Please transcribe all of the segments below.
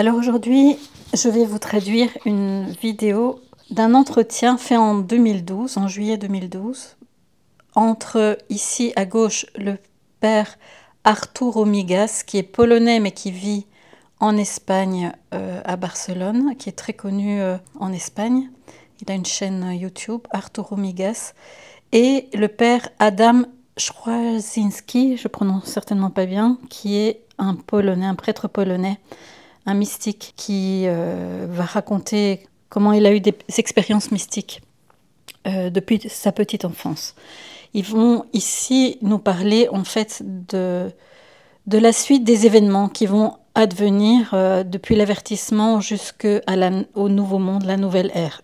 Alors aujourd'hui, je vais vous traduire une vidéo d'un entretien fait en 2012, en juillet 2012, entre ici à gauche le père Artur Omigas, qui est polonais mais qui vit en Espagne, euh, à Barcelone, qui est très connu euh, en Espagne. Il a une chaîne YouTube, Arturo Omigas, Et le père Adam Schwarzinski, je prononce certainement pas bien, qui est un polonais, un prêtre polonais mystique qui euh, va raconter comment il a eu des expériences mystiques euh, depuis sa petite enfance. Ils vont ici nous parler en fait de, de la suite des événements qui vont advenir euh, depuis l'avertissement jusqu'au nouveau monde, la nouvelle ère.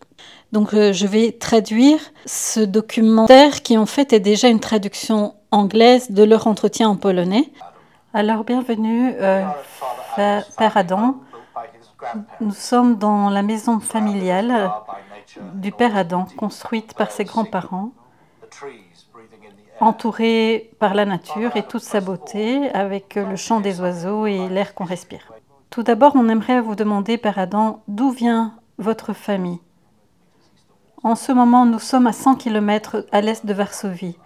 Donc je vais traduire ce documentaire qui en fait est déjà une traduction anglaise de leur entretien en polonais. Alors bienvenue, euh, Père Adam. Nous sommes dans la maison familiale du Père Adam, construite par ses grands-parents, entourée par la nature et toute sa beauté, avec le chant des oiseaux et l'air qu'on respire. Tout d'abord, on aimerait vous demander, Père Adam, d'où vient votre famille En ce moment, nous sommes à 100 km à l'est de Varsovie,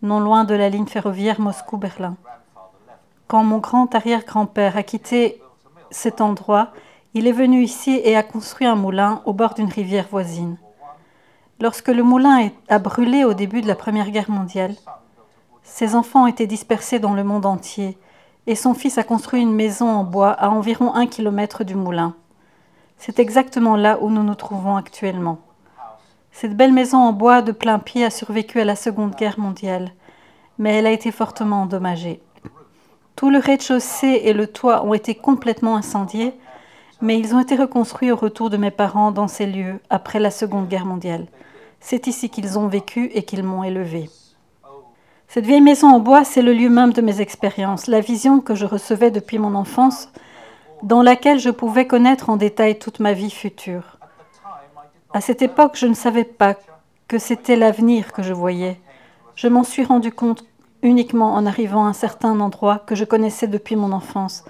non loin de la ligne ferroviaire Moscou-Berlin. Quand mon grand arrière-grand-père a quitté cet endroit, il est venu ici et a construit un moulin au bord d'une rivière voisine. Lorsque le moulin a brûlé au début de la Première Guerre mondiale, ses enfants ont été dispersés dans le monde entier et son fils a construit une maison en bois à environ un kilomètre du moulin. C'est exactement là où nous nous trouvons actuellement. Cette belle maison en bois de plein pied a survécu à la Seconde Guerre mondiale, mais elle a été fortement endommagée. Tout le rez-de-chaussée et le toit ont été complètement incendiés, mais ils ont été reconstruits au retour de mes parents dans ces lieux après la Seconde Guerre mondiale. C'est ici qu'ils ont vécu et qu'ils m'ont élevé. Cette vieille maison en bois, c'est le lieu même de mes expériences, la vision que je recevais depuis mon enfance, dans laquelle je pouvais connaître en détail toute ma vie future. À cette époque, je ne savais pas que c'était l'avenir que je voyais. Je m'en suis rendu compte uniquement en arrivant à un certain endroit que je connaissais depuis mon enfance.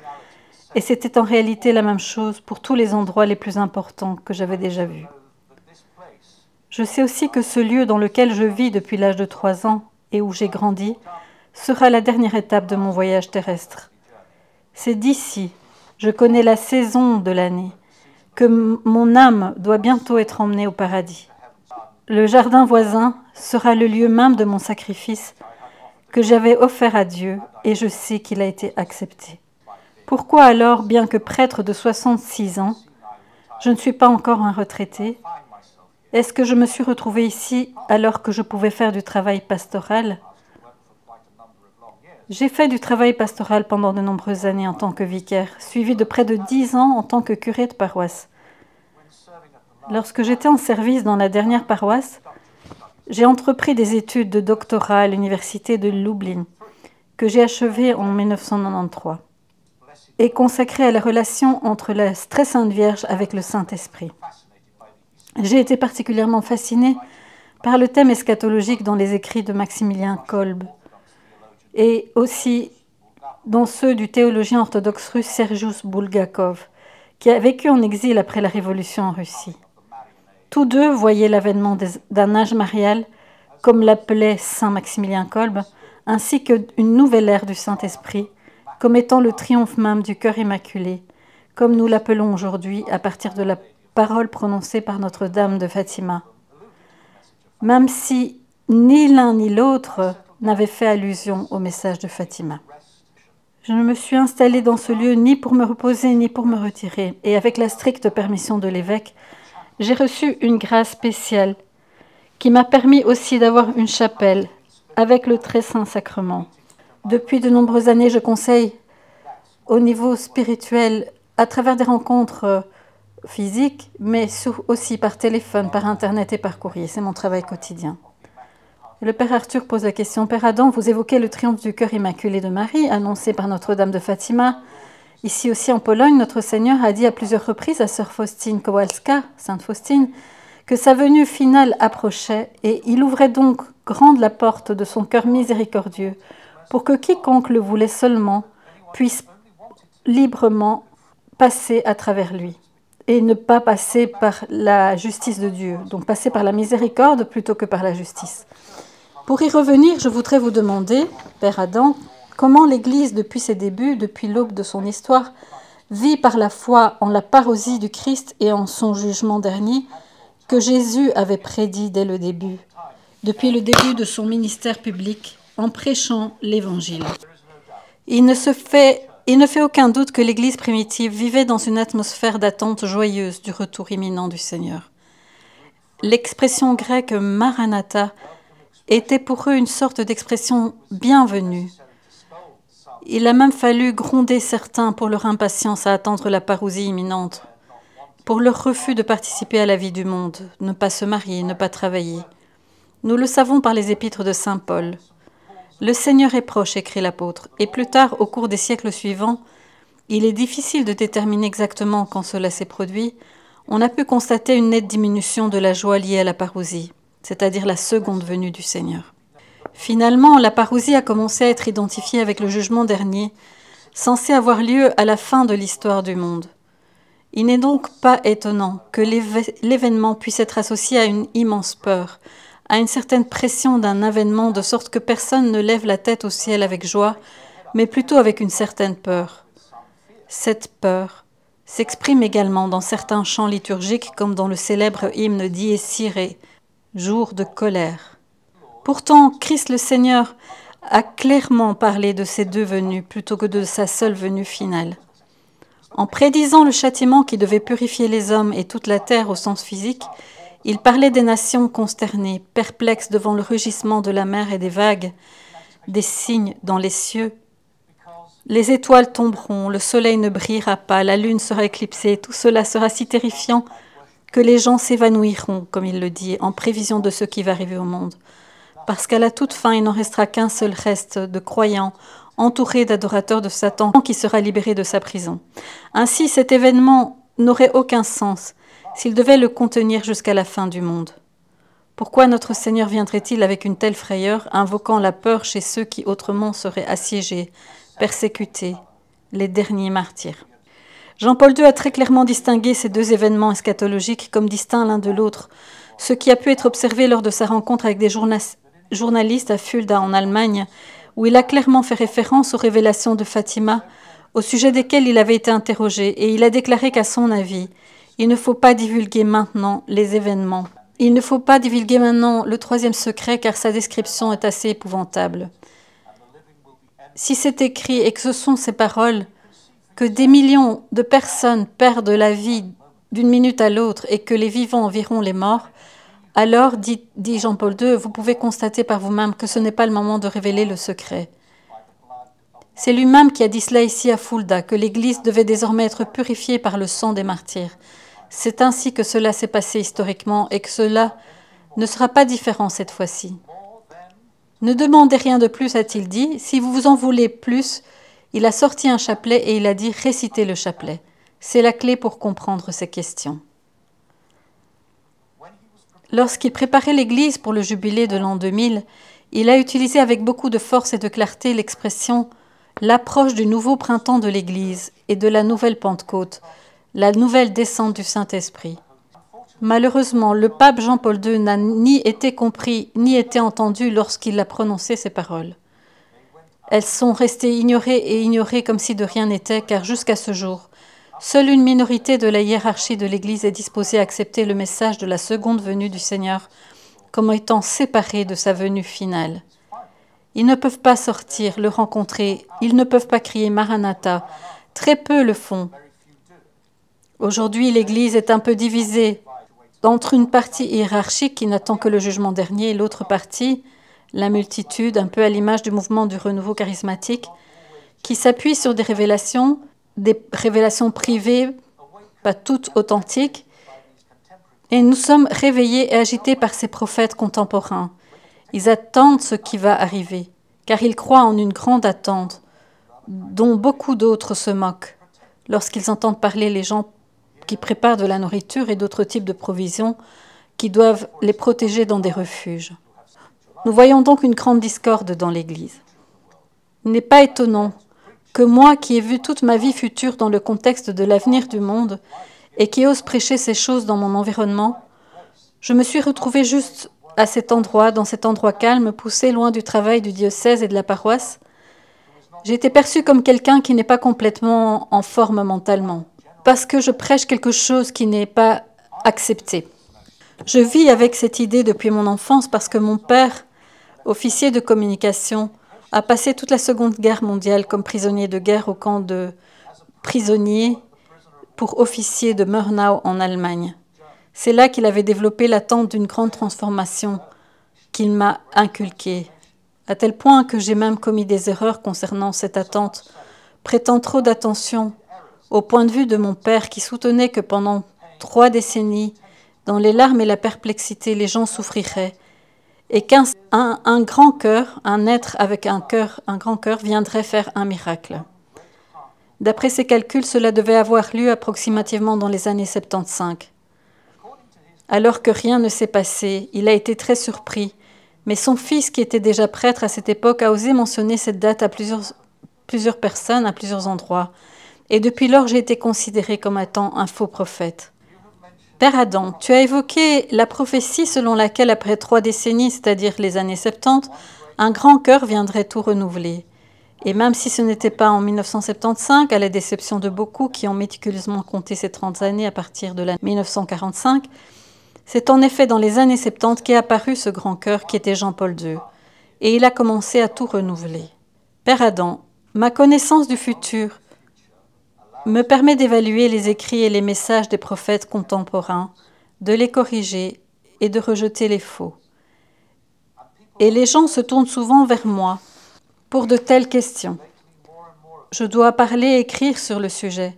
Et c'était en réalité la même chose pour tous les endroits les plus importants que j'avais déjà vus. Je sais aussi que ce lieu dans lequel je vis depuis l'âge de 3 ans et où j'ai grandi sera la dernière étape de mon voyage terrestre. C'est d'ici, je connais la saison de l'année, que mon âme doit bientôt être emmenée au paradis. Le jardin voisin sera le lieu même de mon sacrifice que j'avais offert à Dieu et je sais qu'il a été accepté. Pourquoi alors, bien que prêtre de 66 ans, je ne suis pas encore un retraité Est-ce que je me suis retrouvé ici alors que je pouvais faire du travail pastoral j'ai fait du travail pastoral pendant de nombreuses années en tant que vicaire, suivi de près de 10 ans en tant que curé de paroisse. Lorsque j'étais en service dans la dernière paroisse, j'ai entrepris des études de doctorat à l'université de Lublin, que j'ai achevées en 1993, et consacrées à la relation entre la très sainte Vierge avec le Saint-Esprit. J'ai été particulièrement fascinée par le thème eschatologique dans les écrits de Maximilien Kolb et aussi dans ceux du théologien orthodoxe russe Sergius Bulgakov, qui a vécu en exil après la Révolution en Russie. Tous deux voyaient l'avènement d'un âge marial, comme l'appelait Saint Maximilien Kolb, ainsi qu'une nouvelle ère du Saint-Esprit, comme étant le triomphe même du cœur immaculé, comme nous l'appelons aujourd'hui à partir de la parole prononcée par Notre-Dame de Fatima. Même si ni l'un ni l'autre n'avait fait allusion au message de Fatima. Je ne me suis installée dans ce lieu ni pour me reposer ni pour me retirer, et avec la stricte permission de l'évêque, j'ai reçu une grâce spéciale qui m'a permis aussi d'avoir une chapelle avec le très saint sacrement. Depuis de nombreuses années, je conseille au niveau spirituel, à travers des rencontres euh, physiques, mais aussi par téléphone, par Internet et par courrier. C'est mon travail quotidien. Le Père Arthur pose la question, Père Adam, vous évoquez le triomphe du cœur immaculé de Marie, annoncé par Notre-Dame de Fatima. Ici aussi en Pologne, notre Seigneur a dit à plusieurs reprises à sœur Faustine Kowalska, sainte Faustine, que sa venue finale approchait et il ouvrait donc grande la porte de son cœur miséricordieux pour que quiconque le voulait seulement puisse librement passer à travers lui et ne pas passer par la justice de Dieu, donc passer par la miséricorde plutôt que par la justice. Pour y revenir, je voudrais vous demander, Père Adam, Comment l'Église, depuis ses débuts, depuis l'aube de son histoire, vit par la foi en la parosie du Christ et en son jugement dernier, que Jésus avait prédit dès le début, depuis le début de son ministère public, en prêchant l'Évangile. Il ne, se fait, il ne fait aucun doute que l'Église primitive vivait dans une atmosphère d'attente joyeuse du retour imminent du Seigneur. L'expression grecque Maranatha était pour eux une sorte d'expression bienvenue, il a même fallu gronder certains pour leur impatience à attendre la parousie imminente, pour leur refus de participer à la vie du monde, ne pas se marier, ne pas travailler. Nous le savons par les épîtres de Saint Paul. Le Seigneur est proche, écrit l'apôtre, et plus tard, au cours des siècles suivants, il est difficile de déterminer exactement quand cela s'est produit, on a pu constater une nette diminution de la joie liée à la parousie, c'est-à-dire la seconde venue du Seigneur. Finalement, la parousie a commencé à être identifiée avec le jugement dernier, censé avoir lieu à la fin de l'histoire du monde. Il n'est donc pas étonnant que l'événement puisse être associé à une immense peur, à une certaine pression d'un avènement de sorte que personne ne lève la tête au ciel avec joie, mais plutôt avec une certaine peur. Cette peur s'exprime également dans certains chants liturgiques comme dans le célèbre hymne Dies jour de colère. Pourtant, Christ le Seigneur a clairement parlé de ses deux venues plutôt que de sa seule venue finale. En prédisant le châtiment qui devait purifier les hommes et toute la terre au sens physique, il parlait des nations consternées, perplexes devant le rugissement de la mer et des vagues, des signes dans les cieux. Les étoiles tomberont, le soleil ne brillera pas, la lune sera éclipsée, tout cela sera si terrifiant que les gens s'évanouiront, comme il le dit, en prévision de ce qui va arriver au monde parce qu'à la toute fin, il n'en restera qu'un seul reste de croyants, entouré d'adorateurs de Satan, qui sera libéré de sa prison. Ainsi, cet événement n'aurait aucun sens s'il devait le contenir jusqu'à la fin du monde. Pourquoi notre Seigneur viendrait-il avec une telle frayeur, invoquant la peur chez ceux qui autrement seraient assiégés, persécutés, les derniers martyrs Jean-Paul II a très clairement distingué ces deux événements eschatologiques comme distincts l'un de l'autre, ce qui a pu être observé lors de sa rencontre avec des, journalistes, journaliste à Fulda en Allemagne, où il a clairement fait référence aux révélations de Fatima, au sujet desquelles il avait été interrogé, et il a déclaré qu'à son avis, il ne faut pas divulguer maintenant les événements. Il ne faut pas divulguer maintenant le troisième secret car sa description est assez épouvantable. Si c'est écrit et que ce sont ces paroles, que des millions de personnes perdent la vie d'une minute à l'autre et que les vivants environ les morts, alors, dit, Jean-Paul II, vous pouvez constater par vous-même que ce n'est pas le moment de révéler le secret. C'est lui-même qui a dit cela ici à Fulda, que l'Église devait désormais être purifiée par le sang des martyrs. C'est ainsi que cela s'est passé historiquement et que cela ne sera pas différent cette fois-ci. Ne demandez rien de plus, a-t-il dit. Si vous vous en voulez plus, il a sorti un chapelet et il a dit récitez le chapelet. C'est la clé pour comprendre ces questions. Lorsqu'il préparait l'Église pour le jubilé de l'an 2000, il a utilisé avec beaucoup de force et de clarté l'expression l'approche du nouveau printemps de l'Église et de la nouvelle Pentecôte, la nouvelle descente du Saint-Esprit. Malheureusement, le pape Jean-Paul II n'a ni été compris ni été entendu lorsqu'il a prononcé ces paroles. Elles sont restées ignorées et ignorées comme si de rien n'était, car jusqu'à ce jour, Seule une minorité de la hiérarchie de l'Église est disposée à accepter le message de la seconde venue du Seigneur comme étant séparée de sa venue finale. Ils ne peuvent pas sortir, le rencontrer, ils ne peuvent pas crier Maranatha. Très peu le font. Aujourd'hui, l'Église est un peu divisée entre une partie hiérarchique qui n'attend que le jugement dernier et l'autre partie, la multitude, un peu à l'image du mouvement du renouveau charismatique, qui s'appuie sur des révélations des révélations privées, pas toutes authentiques, et nous sommes réveillés et agités par ces prophètes contemporains. Ils attendent ce qui va arriver, car ils croient en une grande attente, dont beaucoup d'autres se moquent. Lorsqu'ils entendent parler les gens qui préparent de la nourriture et d'autres types de provisions, qui doivent les protéger dans des refuges. Nous voyons donc une grande discorde dans l'Église. Il n'est pas étonnant que moi qui ai vu toute ma vie future dans le contexte de l'avenir du monde et qui ose prêcher ces choses dans mon environnement, je me suis retrouvée juste à cet endroit, dans cet endroit calme, poussé loin du travail du diocèse et de la paroisse. J'ai été perçue comme quelqu'un qui n'est pas complètement en forme mentalement, parce que je prêche quelque chose qui n'est pas accepté. Je vis avec cette idée depuis mon enfance parce que mon père, officier de communication, a passé toute la Seconde Guerre mondiale comme prisonnier de guerre au camp de prisonniers pour officier de Murnau en Allemagne. C'est là qu'il avait développé l'attente d'une grande transformation qu'il m'a inculquée, à tel point que j'ai même commis des erreurs concernant cette attente, prêtant trop d'attention au point de vue de mon père qui soutenait que pendant trois décennies, dans les larmes et la perplexité, les gens souffriraient, et qu'un un, grand cœur, un être avec un cœur, un grand cœur viendrait faire un miracle. D'après ses calculs, cela devait avoir lieu approximativement dans les années 75. Alors que rien ne s'est passé, il a été très surpris, mais son fils, qui était déjà prêtre à cette époque, a osé mentionner cette date à plusieurs, plusieurs personnes, à plusieurs endroits. Et depuis lors, j'ai été considéré comme étant un faux prophète. Père Adam, tu as évoqué la prophétie selon laquelle après trois décennies, c'est-à-dire les années 70, un grand cœur viendrait tout renouveler. Et même si ce n'était pas en 1975, à la déception de beaucoup qui ont méticuleusement compté ces 30 années à partir de l'année 1945, c'est en effet dans les années 70 qu'est apparu ce grand cœur qui était Jean-Paul II. Et il a commencé à tout renouveler. Père Adam, ma connaissance du futur, me permet d'évaluer les écrits et les messages des prophètes contemporains, de les corriger et de rejeter les faux. Et les gens se tournent souvent vers moi pour de telles questions. Je dois parler et écrire sur le sujet.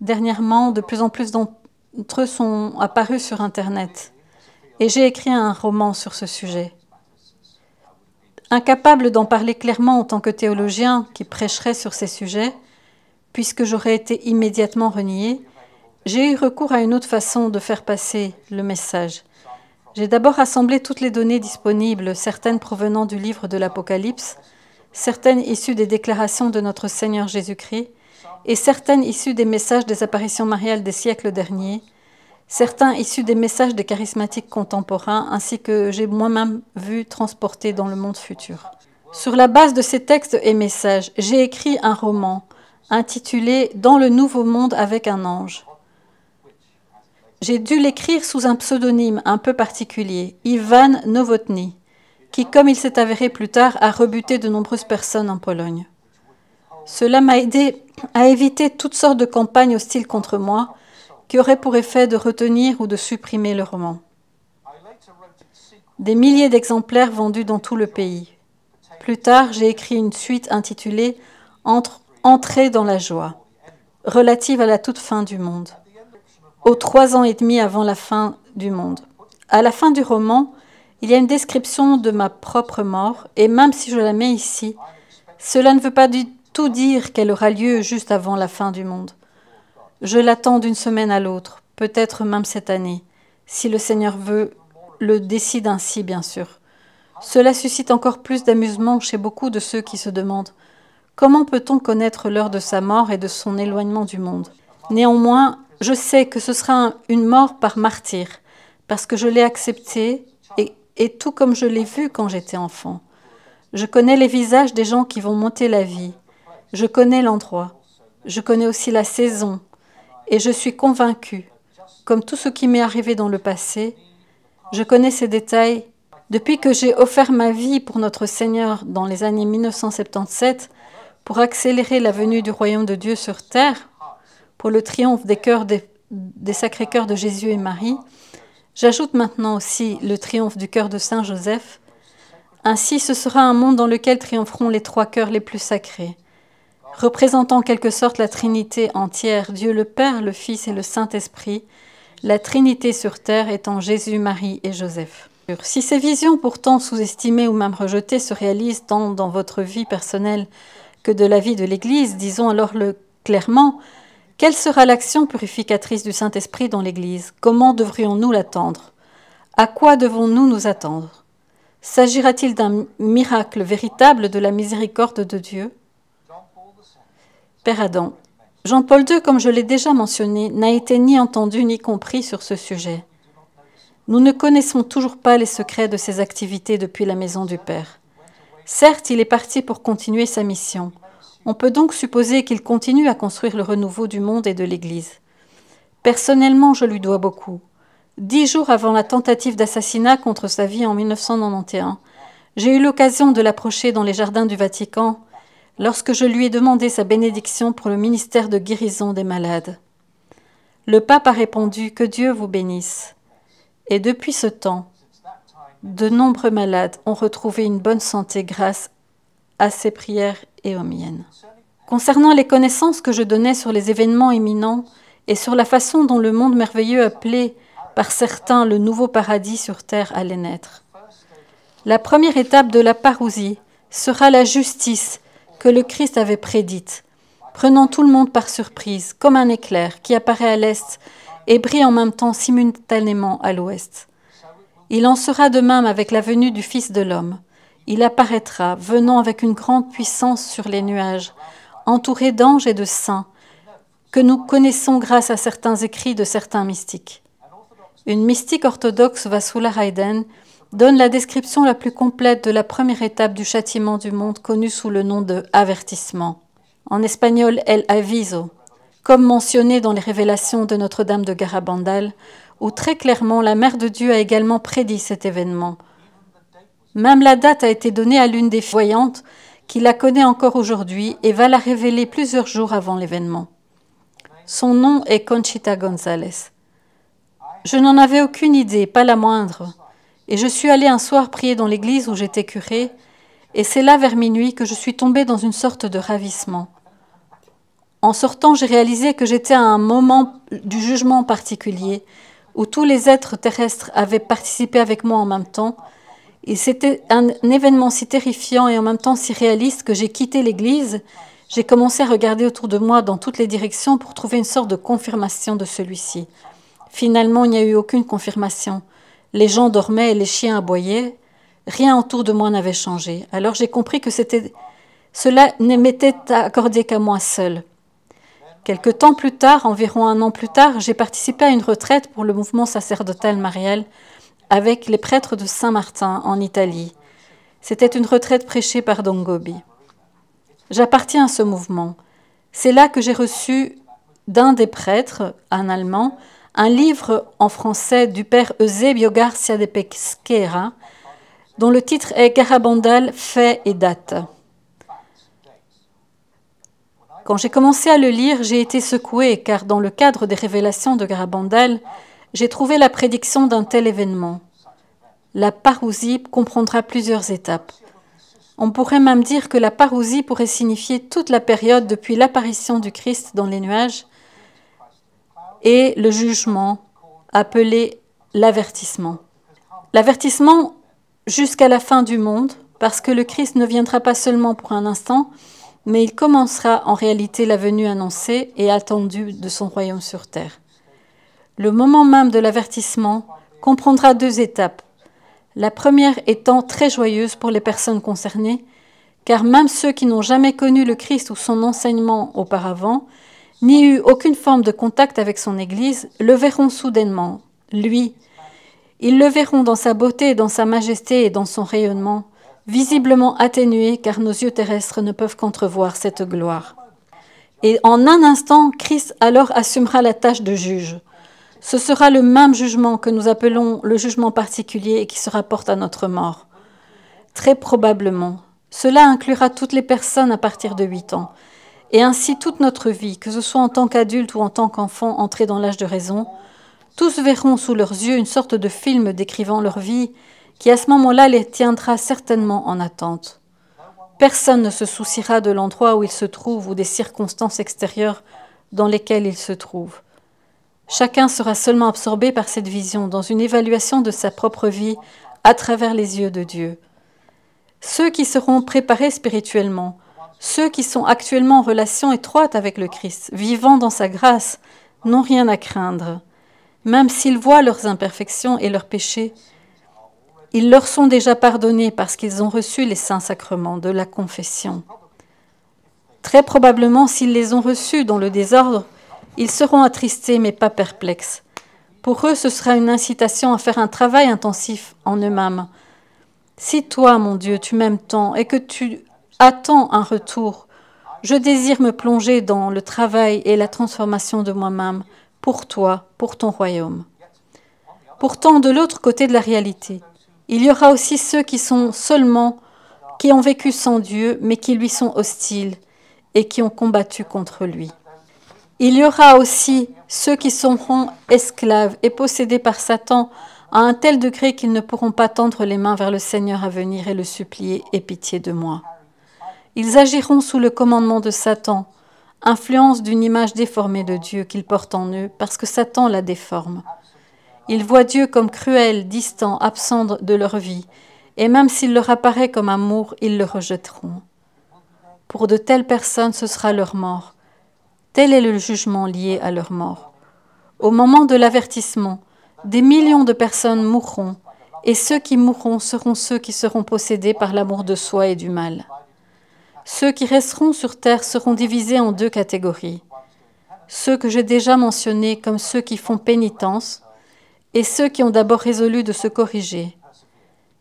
Dernièrement, de plus en plus d'entre eux sont apparus sur Internet et j'ai écrit un roman sur ce sujet. Incapable d'en parler clairement en tant que théologien qui prêcherait sur ces sujets, puisque j'aurais été immédiatement renié, j'ai eu recours à une autre façon de faire passer le message. J'ai d'abord assemblé toutes les données disponibles, certaines provenant du livre de l'Apocalypse, certaines issues des déclarations de notre Seigneur Jésus-Christ, et certaines issues des messages des apparitions mariales des siècles derniers, certains issus des messages des charismatiques contemporains, ainsi que j'ai moi-même vu transporter dans le monde futur. Sur la base de ces textes et messages, j'ai écrit un roman intitulé Dans le nouveau monde avec un ange. J'ai dû l'écrire sous un pseudonyme un peu particulier, Ivan Novotny, qui, comme il s'est avéré plus tard, a rebuté de nombreuses personnes en Pologne. Cela m'a aidé à éviter toutes sortes de campagnes hostiles contre moi qui auraient pour effet de retenir ou de supprimer le roman. Des milliers d'exemplaires vendus dans tout le pays. Plus tard, j'ai écrit une suite intitulée Entre Entrer dans la joie, relative à la toute fin du monde, aux trois ans et demi avant la fin du monde. À la fin du roman, il y a une description de ma propre mort, et même si je la mets ici, cela ne veut pas du tout dire qu'elle aura lieu juste avant la fin du monde. Je l'attends d'une semaine à l'autre, peut-être même cette année, si le Seigneur veut, le décide ainsi, bien sûr. Cela suscite encore plus d'amusement chez beaucoup de ceux qui se demandent Comment peut-on connaître l'heure de sa mort et de son éloignement du monde Néanmoins, je sais que ce sera une mort par martyr, parce que je l'ai acceptée et, tout comme je l'ai vu quand j'étais enfant. Je connais les visages des gens qui vont monter la vie. Je connais l'endroit. Je connais aussi la saison. Et je suis convaincu, comme tout ce qui m'est arrivé dans le passé, je connais ces détails. Depuis que j'ai offert ma vie pour notre Seigneur dans les années 1977, pour accélérer la venue du royaume de Dieu sur terre, pour le triomphe des cœurs des, sacrés cœurs de Jésus et Marie, j'ajoute maintenant aussi le triomphe du cœur de Saint Joseph. Ainsi, ce sera un monde dans lequel triompheront les trois cœurs les plus sacrés, représentant en quelque sorte la Trinité entière, Dieu le Père, le Fils et le Saint-Esprit, la Trinité sur terre étant Jésus, Marie et Joseph. Si ces visions pourtant sous-estimées ou même rejetées se réalisent tant dans votre vie personnelle que de la vie de l'Église, disons alors-le clairement, quelle sera l'action purificatrice du Saint-Esprit dans l'Église Comment devrions-nous l'attendre À quoi devons-nous nous attendre S'agira-t-il d'un miracle véritable de la miséricorde de Dieu Père Adam, Jean-Paul II, comme je l'ai déjà mentionné, n'a été ni entendu ni compris sur ce sujet. Nous ne connaissons toujours pas les secrets de ses activités depuis la maison du Père. Certes, il est parti pour continuer sa mission. On peut donc supposer qu'il continue à construire le renouveau du monde et de l'Église. Personnellement, je lui dois beaucoup. Dix jours avant la tentative d'assassinat contre sa vie en 1991, j'ai eu l'occasion de l'approcher dans les jardins du Vatican lorsque je lui ai demandé sa bénédiction pour le ministère de guérison des malades. Le pape a répondu Que Dieu vous bénisse. Et depuis ce temps, de nombreux malades ont retrouvé une bonne santé grâce à ces prières et aux miennes. Concernant les connaissances que je donnais sur les événements imminents et sur la façon dont le monde merveilleux appelé par certains le nouveau paradis sur terre allait naître. La première étape de la parousie sera la justice que le Christ avait prédite, prenant tout le monde par surprise, comme un éclair qui apparaît à l'est et brille en même temps simultanément à l'ouest. Il en sera de même avec la venue du Fils de l'homme. Il apparaîtra, venant avec une grande puissance sur les nuages, entouré d'anges et de saints, que nous connaissons grâce à certains écrits de certains mystiques. Une mystique orthodoxe, Vasula Hayden, donne la description la plus complète de la première étape du châtiment du monde connue sous le nom de avertissement. En espagnol, el aviso. Comme mentionné dans les révélations de Notre-Dame de Garabandal, où très clairement la Mère de Dieu a également prédit cet événement. Même la date a été donnée à l'une des voyantes qui la connaît encore aujourd'hui et va la révéler plusieurs jours avant l'événement. Son nom est Conchita González. Je n'en avais aucune idée, pas la moindre, et je suis allée un soir prier dans l'église où j'étais curée, et c'est là vers minuit que je suis tombée dans une sorte de ravissement. En sortant, j'ai réalisé que j'étais à un moment du jugement particulier où tous les êtres terrestres avaient participé avec moi en même temps. Et c'était un événement si terrifiant et en même temps si réaliste que j'ai quitté l'église. J'ai commencé à regarder autour de moi dans toutes les directions pour trouver une sorte de confirmation de celui-ci. Finalement, il n'y a eu aucune confirmation. Les gens dormaient et les chiens aboyaient. Rien autour de moi n'avait changé. Alors j'ai compris que c'était cela ne m'était accordé qu'à moi seul. Quelque temps plus tard, environ un an plus tard, j'ai participé à une retraite pour le mouvement sacerdotal Mariel avec les prêtres de Saint-Martin en Italie. C'était une retraite prêchée par Don Gobi. J'appartiens à ce mouvement. C'est là que j'ai reçu d'un des prêtres, un Allemand, un livre en français du père Eusebio Garcia de Pesquera, dont le titre est Garabandal, Fait et Date. Quand j'ai commencé à le lire, j'ai été secouée, car dans le cadre des révélations de Garabandal, j'ai trouvé la prédiction d'un tel événement. La parousie comprendra plusieurs étapes. On pourrait même dire que la parousie pourrait signifier toute la période depuis l'apparition du Christ dans les nuages et le jugement, appelé l'avertissement. L'avertissement jusqu'à la fin du monde, parce que le Christ ne viendra pas seulement pour un instant, mais il commencera en réalité la venue annoncée et attendue de son royaume sur terre. Le moment même de l'avertissement comprendra deux étapes, la première étant très joyeuse pour les personnes concernées, car même ceux qui n'ont jamais connu le Christ ou son enseignement auparavant, ni eu aucune forme de contact avec son Église, le verront soudainement, lui. Ils le verront dans sa beauté, dans sa majesté et dans son rayonnement visiblement atténuée car nos yeux terrestres ne peuvent qu'entrevoir cette gloire. Et en un instant, Christ alors assumera la tâche de juge. Ce sera le même jugement que nous appelons le jugement particulier et qui se rapporte à notre mort. Très probablement, cela inclura toutes les personnes à partir de 8 ans, et ainsi toute notre vie, que ce soit en tant qu'adulte ou en tant qu'enfant entré dans l'âge de raison, tous verront sous leurs yeux une sorte de film décrivant leur vie qui à ce moment-là les tiendra certainement en attente. Personne ne se souciera de l'endroit où ils se trouvent ou des circonstances extérieures dans lesquelles ils se trouvent. Chacun sera seulement absorbé par cette vision dans une évaluation de sa propre vie à travers les yeux de Dieu. Ceux qui seront préparés spirituellement, ceux qui sont actuellement en relation étroite avec le Christ, vivant dans sa grâce, n'ont rien à craindre. Même s'ils voient leurs imperfections et leurs péchés, ils leur sont déjà pardonnés parce qu'ils ont reçu les saints sacrements de la confession. Très probablement, s'ils les ont reçus dans le désordre, ils seront attristés mais pas perplexes. Pour eux, ce sera une incitation à faire un travail intensif en eux-mêmes. Si toi, mon Dieu, tu m'aimes tant et que tu attends un retour, je désire me plonger dans le travail et la transformation de moi-même pour toi, pour ton royaume. Pourtant, de l'autre côté de la réalité, il y aura aussi ceux qui sont seulement, qui ont vécu sans Dieu, mais qui lui sont hostiles et qui ont combattu contre lui. Il y aura aussi ceux qui seront esclaves et possédés par Satan à un tel degré qu'ils ne pourront pas tendre les mains vers le Seigneur à venir et le supplier et pitié de moi. Ils agiront sous le commandement de Satan, influence d'une image déformée de Dieu qu'ils portent en eux, parce que Satan la déforme. Ils voient Dieu comme cruel, distant, absent de leur vie, et même s'il leur apparaît comme amour, ils le rejetteront. Pour de telles personnes, ce sera leur mort. Tel est le jugement lié à leur mort. Au moment de l'avertissement, des millions de personnes mourront, et ceux qui mourront seront ceux qui seront possédés par l'amour de soi et du mal. Ceux qui resteront sur terre seront divisés en deux catégories. Ceux que j'ai déjà mentionnés comme ceux qui font pénitence, et ceux qui ont d'abord résolu de se corriger.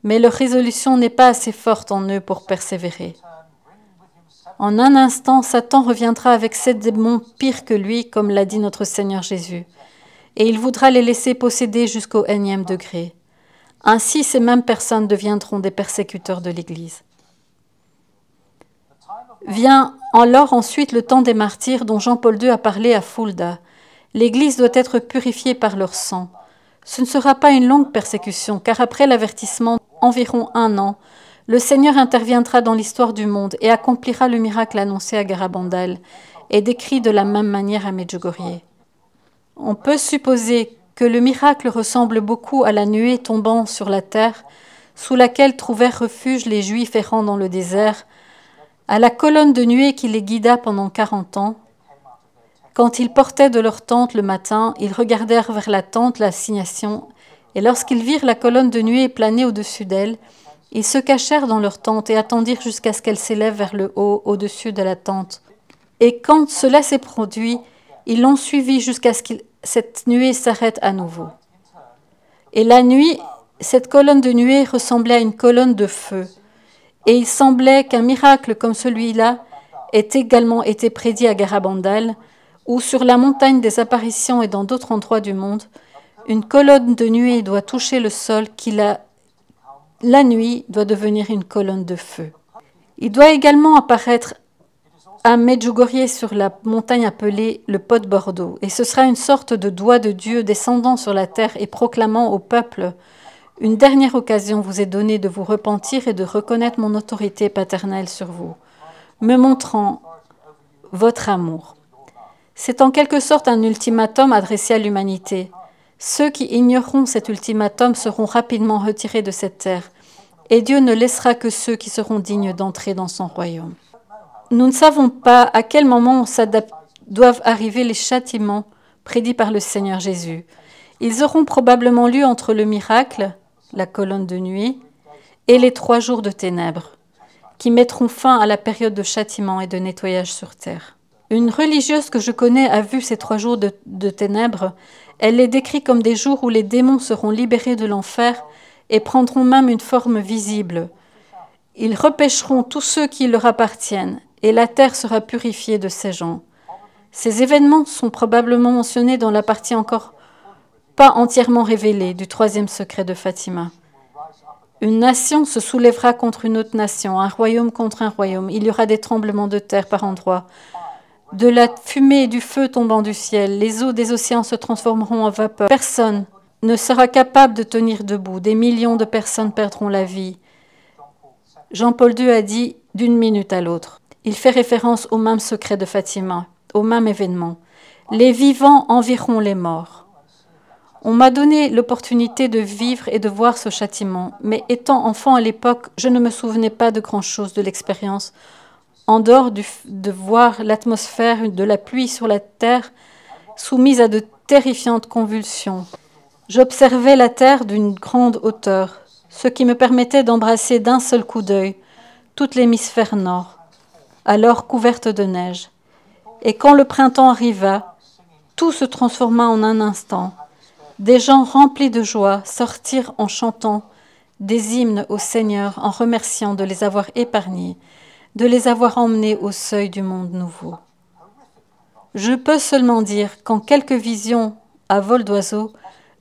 Mais leur résolution n'est pas assez forte en eux pour persévérer. En un instant, Satan reviendra avec sept démons pires que lui, comme l'a dit notre Seigneur Jésus, et il voudra les laisser posséder jusqu'au énième degré. Ainsi, ces mêmes personnes deviendront des persécuteurs de l'Église. Vient alors ensuite le temps des martyrs dont Jean-Paul II a parlé à Fulda. L'Église doit être purifiée par leur sang. Ce ne sera pas une longue persécution, car après l'avertissement, environ un an, le Seigneur interviendra dans l'histoire du monde et accomplira le miracle annoncé à Garabandal et décrit de la même manière à Medjugorje. On peut supposer que le miracle ressemble beaucoup à la nuée tombant sur la terre sous laquelle trouvèrent refuge les Juifs errants dans le désert, à la colonne de nuée qui les guida pendant quarante ans, quand ils portaient de leur tente le matin, ils regardèrent vers la tente l'assignation, et lorsqu'ils virent la colonne de nuée planer au-dessus d'elle, ils se cachèrent dans leur tente et attendirent jusqu'à ce qu'elle s'élève vers le haut, au-dessus de la tente. Et quand cela s'est produit, ils l'ont suivi jusqu'à ce que cette nuée s'arrête à nouveau. Et la nuit, cette colonne de nuée ressemblait à une colonne de feu. Et il semblait qu'un miracle comme celui-là ait également été prédit à Garabandal, ou sur la montagne des apparitions et dans d'autres endroits du monde, une colonne de nuée doit toucher le sol qui la, la nuit doit devenir une colonne de feu. Il doit également apparaître à Medjugorje sur la montagne appelée le Pot de Bordeaux, et ce sera une sorte de doigt de Dieu descendant sur la terre et proclamant au peuple Une dernière occasion vous est donnée de vous repentir et de reconnaître mon autorité paternelle sur vous, me montrant votre amour. C'est en quelque sorte un ultimatum adressé à l'humanité. Ceux qui ignoreront cet ultimatum seront rapidement retirés de cette terre, et Dieu ne laissera que ceux qui seront dignes d'entrer dans son royaume. Nous ne savons pas à quel moment doivent arriver les châtiments prédits par le Seigneur Jésus. Ils auront probablement lieu entre le miracle, la colonne de nuit, et les trois jours de ténèbres, qui mettront fin à la période de châtiment et de nettoyage sur terre. Une religieuse que je connais a vu ces trois jours de, ténèbres. Elle les décrit comme des jours où les démons seront libérés de l'enfer et prendront même une forme visible. Ils repêcheront tous ceux qui leur appartiennent, et la terre sera purifiée de ces gens. Ces événements sont probablement mentionnés dans la partie encore pas entièrement révélée du troisième secret de Fatima. Une nation se soulèvera contre une autre nation, un royaume contre un royaume. Il y aura des tremblements de terre par endroits de la fumée et du feu tombant du ciel. Les eaux des océans se transformeront en vapeur. Personne ne sera capable de tenir debout. Des millions de personnes perdront la vie. Jean-Paul II a dit d'une minute à l'autre. Il fait référence au même secret de Fatima, au même événement. Les vivants environt les morts. On m'a donné l'opportunité de vivre et de voir ce châtiment, mais étant enfant à l'époque, je ne me souvenais pas de grand-chose de l'expérience en dehors de voir l'atmosphère de la pluie sur la terre soumise à de terrifiantes convulsions. J'observais la terre d'une grande hauteur, ce qui me permettait d'embrasser d'un seul coup d'œil toute l'hémisphère nord, alors couverte de neige. Et quand le printemps arriva, tout se transforma en un instant. Des gens remplis de joie sortirent en chantant des hymnes au Seigneur en remerciant de les avoir épargnés de les avoir emmenés au seuil du monde nouveau. Je peux seulement dire qu'en quelques visions à vol d'oiseau,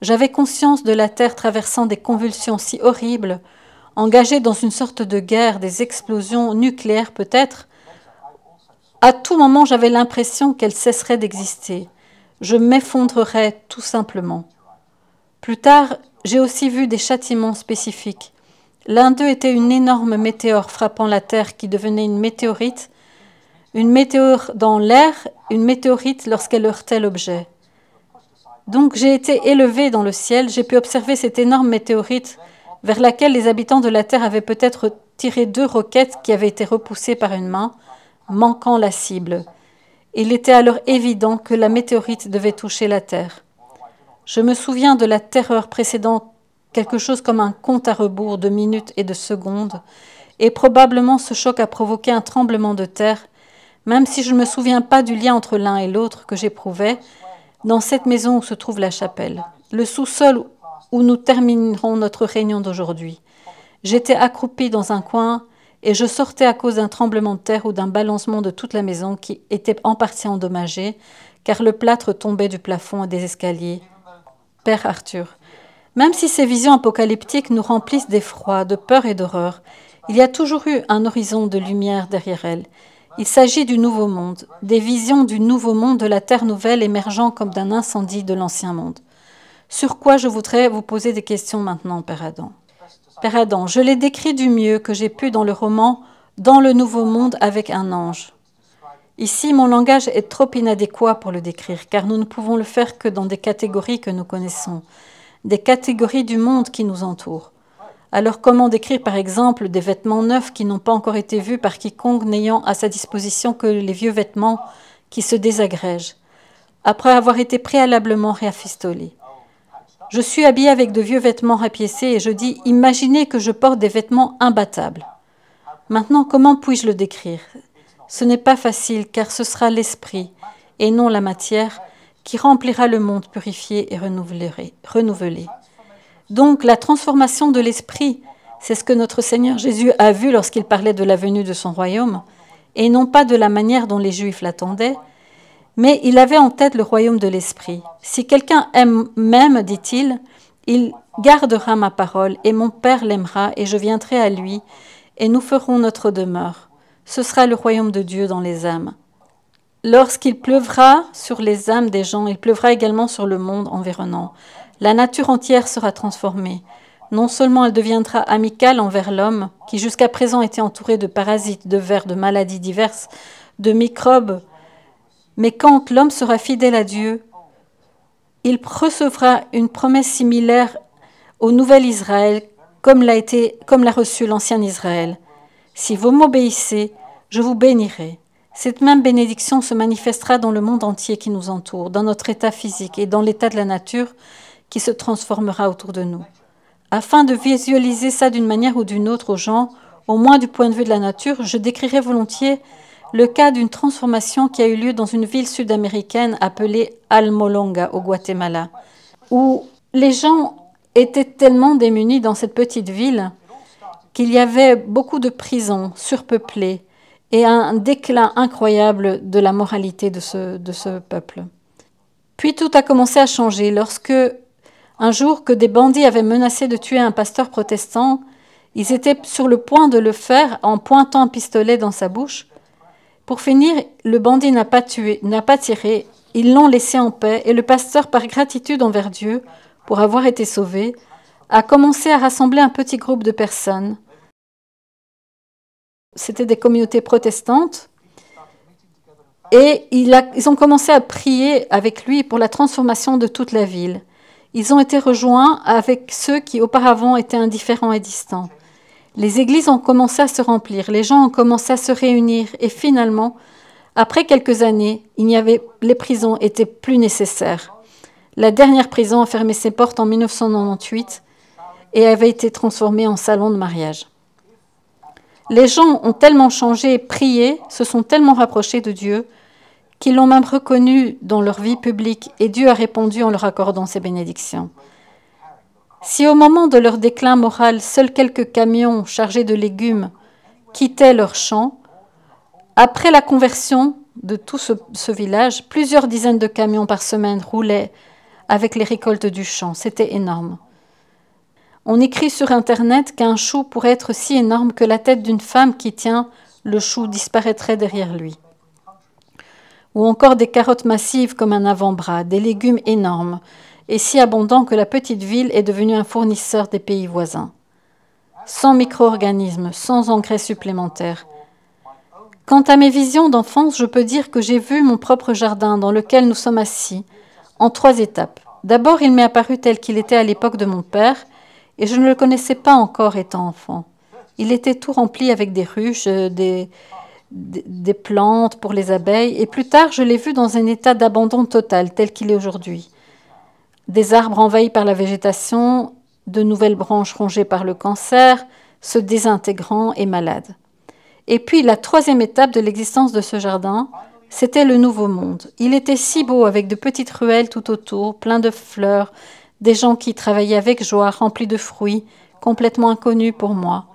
j'avais conscience de la Terre traversant des convulsions si horribles, engagée dans une sorte de guerre, des explosions nucléaires peut-être. À tout moment, j'avais l'impression qu'elle cesserait d'exister. Je m'effondrerais tout simplement. Plus tard, j'ai aussi vu des châtiments spécifiques, L'un d'eux était une énorme météore frappant la Terre qui devenait une météorite, une météore dans l'air, une météorite lorsqu'elle heurtait l'objet. Donc j'ai été élevé dans le ciel, j'ai pu observer cette énorme météorite vers laquelle les habitants de la Terre avaient peut-être tiré deux roquettes qui avaient été repoussées par une main, manquant la cible. Il était alors évident que la météorite devait toucher la Terre. Je me souviens de la terreur précédente quelque chose comme un compte à rebours de minutes et de secondes, et probablement ce choc a provoqué un tremblement de terre, même si je ne me souviens pas du lien entre l'un et l'autre que j'éprouvais, dans cette maison où se trouve la chapelle, le sous-sol où nous terminerons notre réunion d'aujourd'hui. J'étais accroupi dans un coin et je sortais à cause d'un tremblement de terre ou d'un balancement de toute la maison qui était en partie endommagée, car le plâtre tombait du plafond et des escaliers. Père Arthur, même si ces visions apocalyptiques nous remplissent d'effroi, de peur et d'horreur, il y a toujours eu un horizon de lumière derrière elles. Il s'agit du nouveau monde, des visions du nouveau monde de la Terre nouvelle émergeant comme d'un incendie de l'ancien monde. Sur quoi je voudrais vous poser des questions maintenant, Père Adam. Père Adam, je l'ai décrit du mieux que j'ai pu dans le roman Dans le nouveau monde avec un ange. Ici, mon langage est trop inadéquat pour le décrire, car nous ne pouvons le faire que dans des catégories que nous connaissons des catégories du monde qui nous entourent. Alors comment décrire par exemple des vêtements neufs qui n'ont pas encore été vus par quiconque n'ayant à sa disposition que les vieux vêtements qui se désagrègent, après avoir été préalablement réaffistolés Je suis habillé avec de vieux vêtements rapiécés et je dis imaginez que je porte des vêtements imbattables. Maintenant, comment puis-je le décrire Ce n'est pas facile car ce sera l'esprit et non la matière qui remplira le monde purifié et renouvelé. Donc la transformation de l'esprit, c'est ce que notre Seigneur Jésus a vu lorsqu'il parlait de la venue de son royaume, et non pas de la manière dont les Juifs l'attendaient, mais il avait en tête le royaume de l'esprit. Si quelqu'un aime même, dit-il, il gardera ma parole, et mon Père l'aimera, et je viendrai à lui, et nous ferons notre demeure. Ce sera le royaume de Dieu dans les âmes. Lorsqu'il pleuvra sur les âmes des gens, il pleuvra également sur le monde environnant. La nature entière sera transformée. Non seulement elle deviendra amicale envers l'homme, qui jusqu'à présent était entouré de parasites, de vers, de maladies diverses, de microbes, mais quand l'homme sera fidèle à Dieu, il recevra une promesse similaire au nouvel Israël, comme l'a été, comme l'a reçu l'ancien Israël. Si vous m'obéissez, je vous bénirai. Cette même bénédiction se manifestera dans le monde entier qui nous entoure, dans notre état physique et dans l'état de la nature qui se transformera autour de nous. Afin de visualiser ça d'une manière ou d'une autre aux gens, au moins du point de vue de la nature, je décrirai volontiers le cas d'une transformation qui a eu lieu dans une ville sud-américaine appelée Almolonga au Guatemala, où les gens étaient tellement démunis dans cette petite ville qu'il y avait beaucoup de prisons surpeuplées et un déclin incroyable de la moralité de ce, peuple. Puis tout a commencé à changer lorsque, un jour que des bandits avaient menacé de tuer un pasteur protestant, ils étaient sur le point de le faire en pointant un pistolet dans sa bouche. Pour finir, le bandit n'a pas tué, n'a pas tiré, ils l'ont laissé en paix et le pasteur, par gratitude envers Dieu pour avoir été sauvé, a commencé à rassembler un petit groupe de personnes c'était des communautés protestantes. Et ils ont commencé à prier avec lui pour la transformation de toute la ville. Ils ont été rejoints avec ceux qui auparavant étaient indifférents et distants. Les églises ont commencé à se remplir, les gens ont commencé à se réunir et finalement, après quelques années, il n'y avait, les prisons étaient plus nécessaires. La dernière prison a fermé ses portes en 1998 et avait été transformée en salon de mariage. Les gens ont tellement changé, prié, se sont tellement rapprochés de Dieu qu'ils l'ont même reconnu dans leur vie publique et Dieu a répondu en leur accordant ses bénédictions. Si au moment de leur déclin moral, seuls quelques camions chargés de légumes quittaient leur champ, après la conversion de tout ce village, plusieurs dizaines de camions par semaine roulaient avec les récoltes du champ. C'était énorme. On écrit sur Internet qu'un chou pourrait être si énorme que la tête d'une femme qui tient le chou disparaîtrait derrière lui. Ou encore des carottes massives comme un avant-bras, des légumes énormes, et si abondants que la petite ville est devenue un fournisseur des pays voisins. Sans micro-organismes, sans engrais supplémentaires. Quant à mes visions d'enfance, je peux dire que j'ai vu mon propre jardin dans lequel nous sommes assis, en trois étapes. D'abord, il m'est apparu tel qu'il était à l'époque de mon père, et je ne le connaissais pas encore étant enfant. Il était tout rempli avec des ruches, euh, des, plantes pour les abeilles, et plus tard je l'ai vu dans un état d'abandon total tel qu'il est aujourd'hui. Des arbres envahis par la végétation, de nouvelles branches rongées par le cancer, se désintégrant et malades. Et puis la troisième étape de l'existence de ce jardin, c'était le nouveau monde. Il était si beau avec de petites ruelles tout autour, plein de fleurs, des gens qui travaillaient avec joie, remplis de fruits, complètement inconnus pour moi,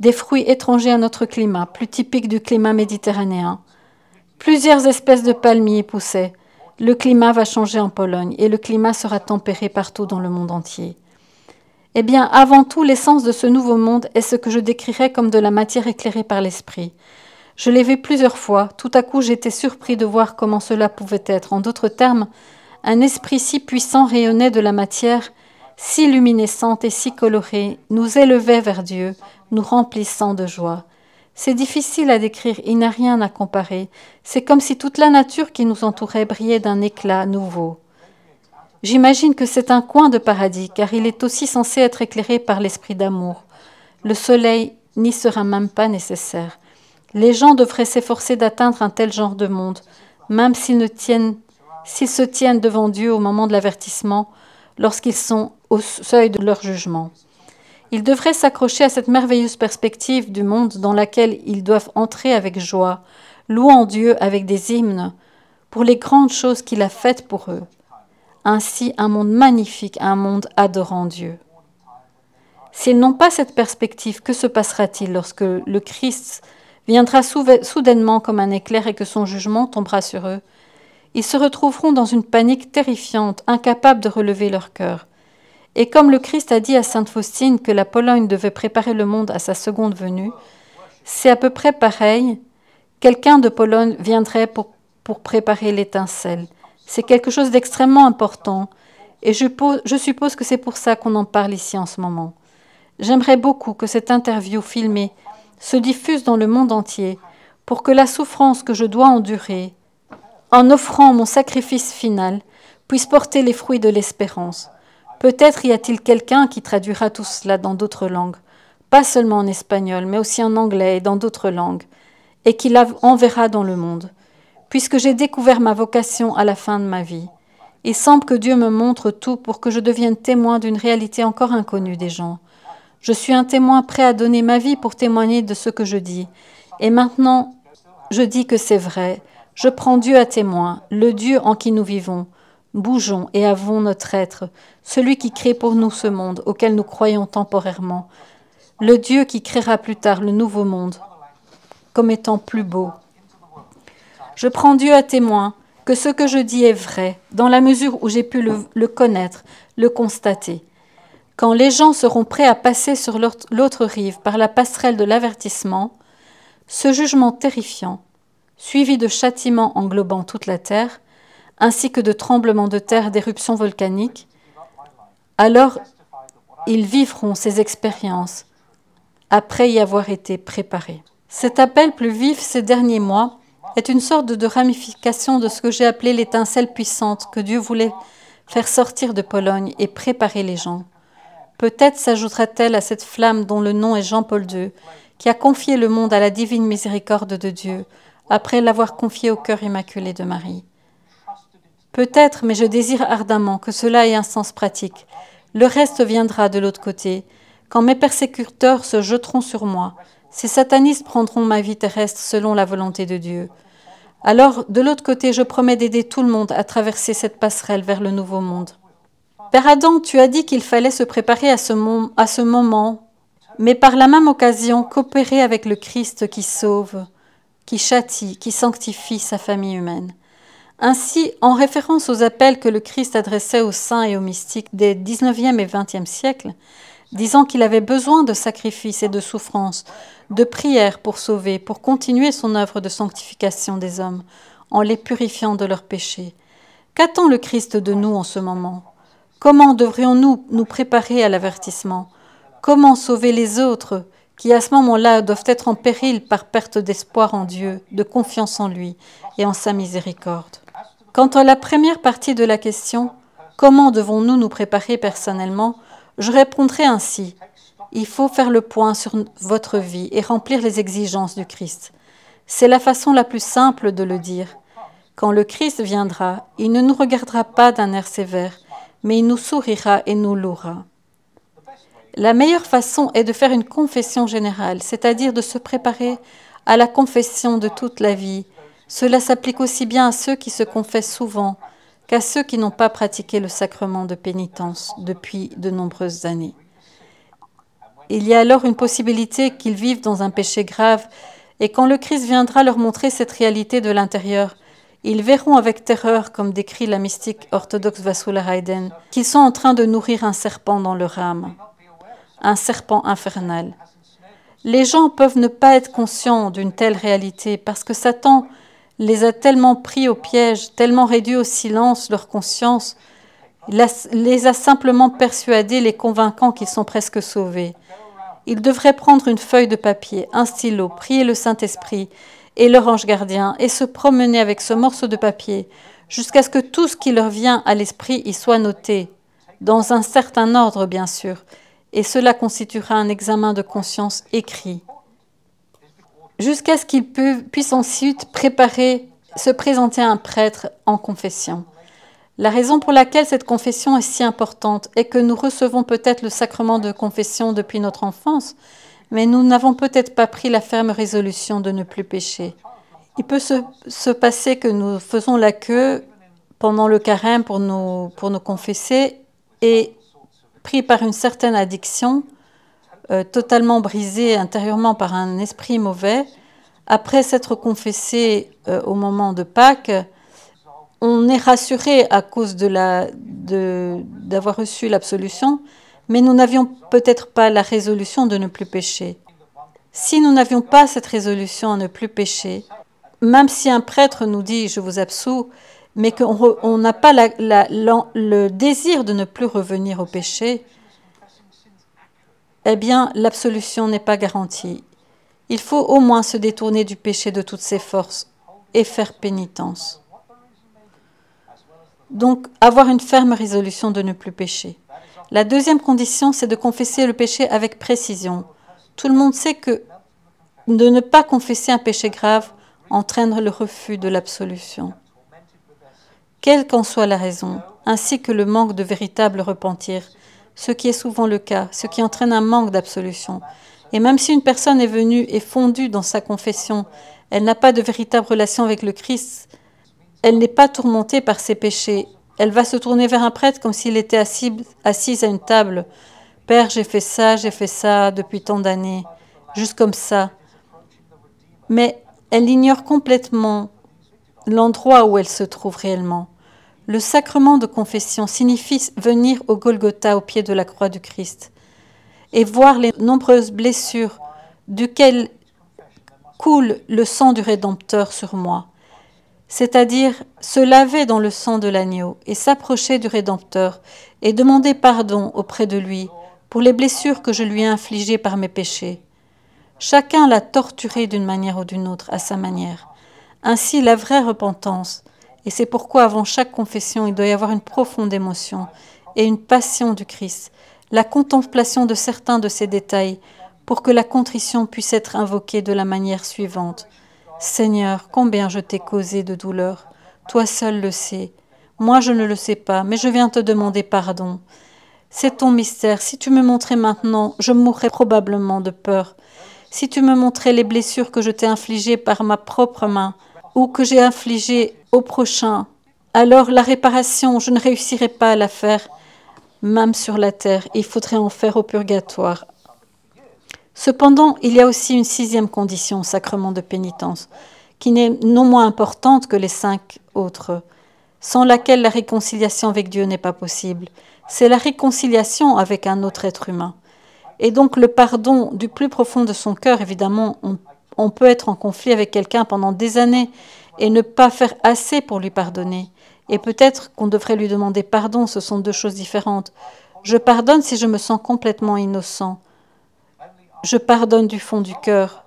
des fruits étrangers à notre climat, plus typiques du climat méditerranéen. Plusieurs espèces de palmiers poussaient. Le climat va changer en Pologne et le climat sera tempéré partout dans le monde entier. Eh bien, avant tout, l'essence de ce nouveau monde est ce que je décrirais comme de la matière éclairée par l'esprit. Je l'ai vu plusieurs fois, tout à coup j'étais surpris de voir comment cela pouvait être. En d'autres termes, un esprit si puissant rayonnait de la matière, si luminescente et si colorée, nous élevait vers Dieu, nous remplissant de joie. C'est difficile à décrire, il n'y a rien à comparer. C'est comme si toute la nature qui nous entourait brillait d'un éclat nouveau. J'imagine que c'est un coin de paradis, car il est aussi censé être éclairé par l'esprit d'amour. Le soleil n'y sera même pas nécessaire. Les gens devraient s'efforcer d'atteindre un tel genre de monde, même s'ils ne tiennent s'ils se tiennent devant Dieu au moment de l'avertissement, lorsqu'ils sont au seuil de leur jugement. Ils devraient s'accrocher à cette merveilleuse perspective du monde dans laquelle ils doivent entrer avec joie, louant Dieu avec des hymnes, pour les grandes choses qu'il a faites pour eux. Ainsi, un monde magnifique, un monde adorant Dieu. S'ils n'ont pas cette perspective, que se passera-t-il lorsque le Christ viendra soudainement comme un éclair et que son jugement tombera sur eux ils se retrouveront dans une panique terrifiante, incapables de relever leur cœur. Et comme le Christ a dit à sainte Faustine que la Pologne devait préparer le monde à sa seconde venue, c'est à peu près pareil. Quelqu'un de Pologne viendrait pour, pour préparer l'étincelle. C'est quelque chose d'extrêmement important. Et je suppose que c'est pour ça qu'on en parle ici en ce moment. J'aimerais beaucoup que cette interview filmée se diffuse dans le monde entier pour que la souffrance que je dois endurer en offrant mon sacrifice final, puisse porter les fruits de l'espérance. Peut-être y a-t-il quelqu'un qui traduira tout cela dans d'autres langues, pas seulement en espagnol, mais aussi en anglais et dans d'autres langues, et qui l'enverra dans le monde. Puisque j'ai découvert ma vocation à la fin de ma vie, il semble que Dieu me montre tout pour que je devienne témoin d'une réalité encore inconnue des gens. Je suis un témoin prêt à donner ma vie pour témoigner de ce que je dis. Et maintenant, je dis que c'est vrai, je prends Dieu à témoin, le Dieu en qui nous vivons. Bougeons et avons notre être, celui qui crée pour nous ce monde auquel nous croyons temporairement, le Dieu qui créera plus tard le nouveau monde comme étant plus beau. Je prends Dieu à témoin que ce que je dis est vrai, dans la mesure où j'ai pu le, connaître, le constater. Quand les gens seront prêts à passer sur l'autre rive par la passerelle de l'avertissement, ce jugement terrifiant suivi de châtiments englobant toute la terre, ainsi que de tremblements de terre, d'éruptions volcaniques, alors ils vivront ces expériences après y avoir été préparés. Cet appel plus vif ces derniers mois est une sorte de ramification de ce que j'ai appelé l'étincelle puissante que Dieu voulait faire sortir de Pologne et préparer les gens. Peut-être s'ajoutera-t-elle à cette flamme dont le nom est Jean-Paul II, qui a confié le monde à la divine miséricorde de Dieu, après l'avoir confié au cœur immaculé de Marie. Peut-être, mais je désire ardemment que cela ait un sens pratique. Le reste viendra de l'autre côté. Quand mes persécuteurs se jeteront sur moi, ces satanistes prendront ma vie terrestre selon la volonté de Dieu. Alors, de l'autre côté, je promets d'aider tout le monde à traverser cette passerelle vers le nouveau monde. Père Adam, tu as dit qu'il fallait se préparer à ce, à ce moment, mais par la même occasion coopérer avec le Christ qui sauve qui châtie, qui sanctifie sa famille humaine. Ainsi, en référence aux appels que le Christ adressait aux saints et aux mystiques des 19e et 20e siècles, disant qu'il avait besoin de sacrifices et de souffrances, de prières pour sauver, pour continuer son œuvre de sanctification des hommes, en les purifiant de leurs péchés. Qu'attend le Christ de nous en ce moment Comment devrions-nous nous préparer à l'avertissement Comment sauver les autres qui à ce moment-là doivent être en péril par perte d'espoir en Dieu, de confiance en lui et en sa miséricorde. Quant à la première partie de la question, comment devons-nous nous préparer personnellement, je répondrai ainsi. Il faut faire le point sur votre vie et remplir les exigences du Christ. C'est la façon la plus simple de le dire. Quand le Christ viendra, il ne nous regardera pas d'un air sévère, mais il nous sourira et nous louera. La meilleure façon est de faire une confession générale, c'est-à-dire de se préparer à la confession de toute la vie. Cela s'applique aussi bien à ceux qui se confessent souvent qu'à ceux qui n'ont pas pratiqué le sacrement de pénitence depuis de nombreuses années. Il y a alors une possibilité qu'ils vivent dans un péché grave, et quand le Christ viendra leur montrer cette réalité de l'intérieur, ils verront avec terreur, comme décrit la mystique orthodoxe Vasula Hayden, qu'ils sont en train de nourrir un serpent dans leur âme un serpent infernal. Les gens peuvent ne pas être conscients d'une telle réalité parce que Satan les a tellement pris au piège, tellement réduit au silence leur conscience, les a simplement persuadés, les convaincants qu'ils sont presque sauvés. Ils devraient prendre une feuille de papier, un stylo, prier le Saint-Esprit et leur ange gardien et se promener avec ce morceau de papier jusqu'à ce que tout ce qui leur vient à l'esprit y soit noté, dans un certain ordre bien sûr, et cela constituera un examen de conscience écrit, jusqu'à ce qu'il puisse ensuite préparer, se présenter à un prêtre en confession. La raison pour laquelle cette confession est si importante est que nous recevons peut-être le sacrement de confession depuis notre enfance, mais nous n'avons peut-être pas pris la ferme résolution de ne plus pécher. Il peut se, passer que nous faisons la queue pendant le carême pour nous, pour nous confesser et pris par une certaine addiction, euh, totalement brisé intérieurement par un esprit mauvais, après s'être confessé euh, au moment de Pâques, on est rassuré à cause d'avoir de d'avoir reçu l'absolution, mais nous n'avions peut-être pas la résolution de ne plus pécher. Si nous n'avions pas cette résolution à ne plus pécher, même si un prêtre nous dit je vous absous, mais qu'on n'a pas le désir de ne plus revenir au péché, eh bien, l'absolution n'est pas garantie. Il faut au moins se détourner du péché de toutes ses forces et faire pénitence. Donc, avoir une ferme résolution de ne plus pécher. La deuxième condition, c'est de confesser le péché avec précision. Tout le monde sait que de ne pas confesser un péché grave entraîne le refus de l'absolution quelle qu'en soit la raison, ainsi que le manque de véritable repentir, ce qui est souvent le cas, ce qui entraîne un manque d'absolution. Et même si une personne est venue et fondue dans sa confession, elle n'a pas de véritable relation avec le Christ, elle n'est pas tourmentée par ses péchés, elle va se tourner vers un prêtre comme s'il était assis, assise à une table. Père, j'ai fait ça, j'ai fait ça depuis tant d'années, juste comme ça. Mais elle ignore complètement l'endroit où elle se trouve réellement. Le sacrement de confession signifie venir au Golgotha au pied de la croix du Christ et voir les nombreuses blessures duquel coule le sang du Rédempteur sur moi, c'est-à-dire se laver dans le sang de l'agneau et s'approcher du Rédempteur et demander pardon auprès de lui pour les blessures que je lui ai infligées par mes péchés. Chacun l'a torturé d'une manière ou d'une autre, à sa manière. Ainsi, la vraie repentance, et c'est pourquoi avant chaque confession, il doit y avoir une profonde émotion et une passion du Christ, la contemplation de certains de ces détails, pour que la contrition puisse être invoquée de la manière suivante. Seigneur, combien je t'ai causé de douleur, toi seul le sais. Moi je ne le sais pas, mais je viens te demander pardon. C'est ton mystère, si tu me montrais maintenant, je mourrais probablement de peur. Si tu me montrais les blessures que je t'ai infligées par ma propre main, ou que j'ai infligées au prochain, alors la réparation, je ne réussirai pas à la faire, même sur la terre. Il faudrait en faire au purgatoire. Cependant, il y a aussi une sixième condition au sacrement de pénitence, qui n'est non moins importante que les cinq autres, sans laquelle la réconciliation avec Dieu n'est pas possible. C'est la réconciliation avec un autre être humain. Et donc le pardon du plus profond de son cœur, évidemment, on, on peut être en conflit avec quelqu'un pendant des années et ne pas faire assez pour lui pardonner. Et peut-être qu'on devrait lui demander pardon, ce sont deux choses différentes. Je pardonne si je me sens complètement innocent. Je pardonne du fond du cœur.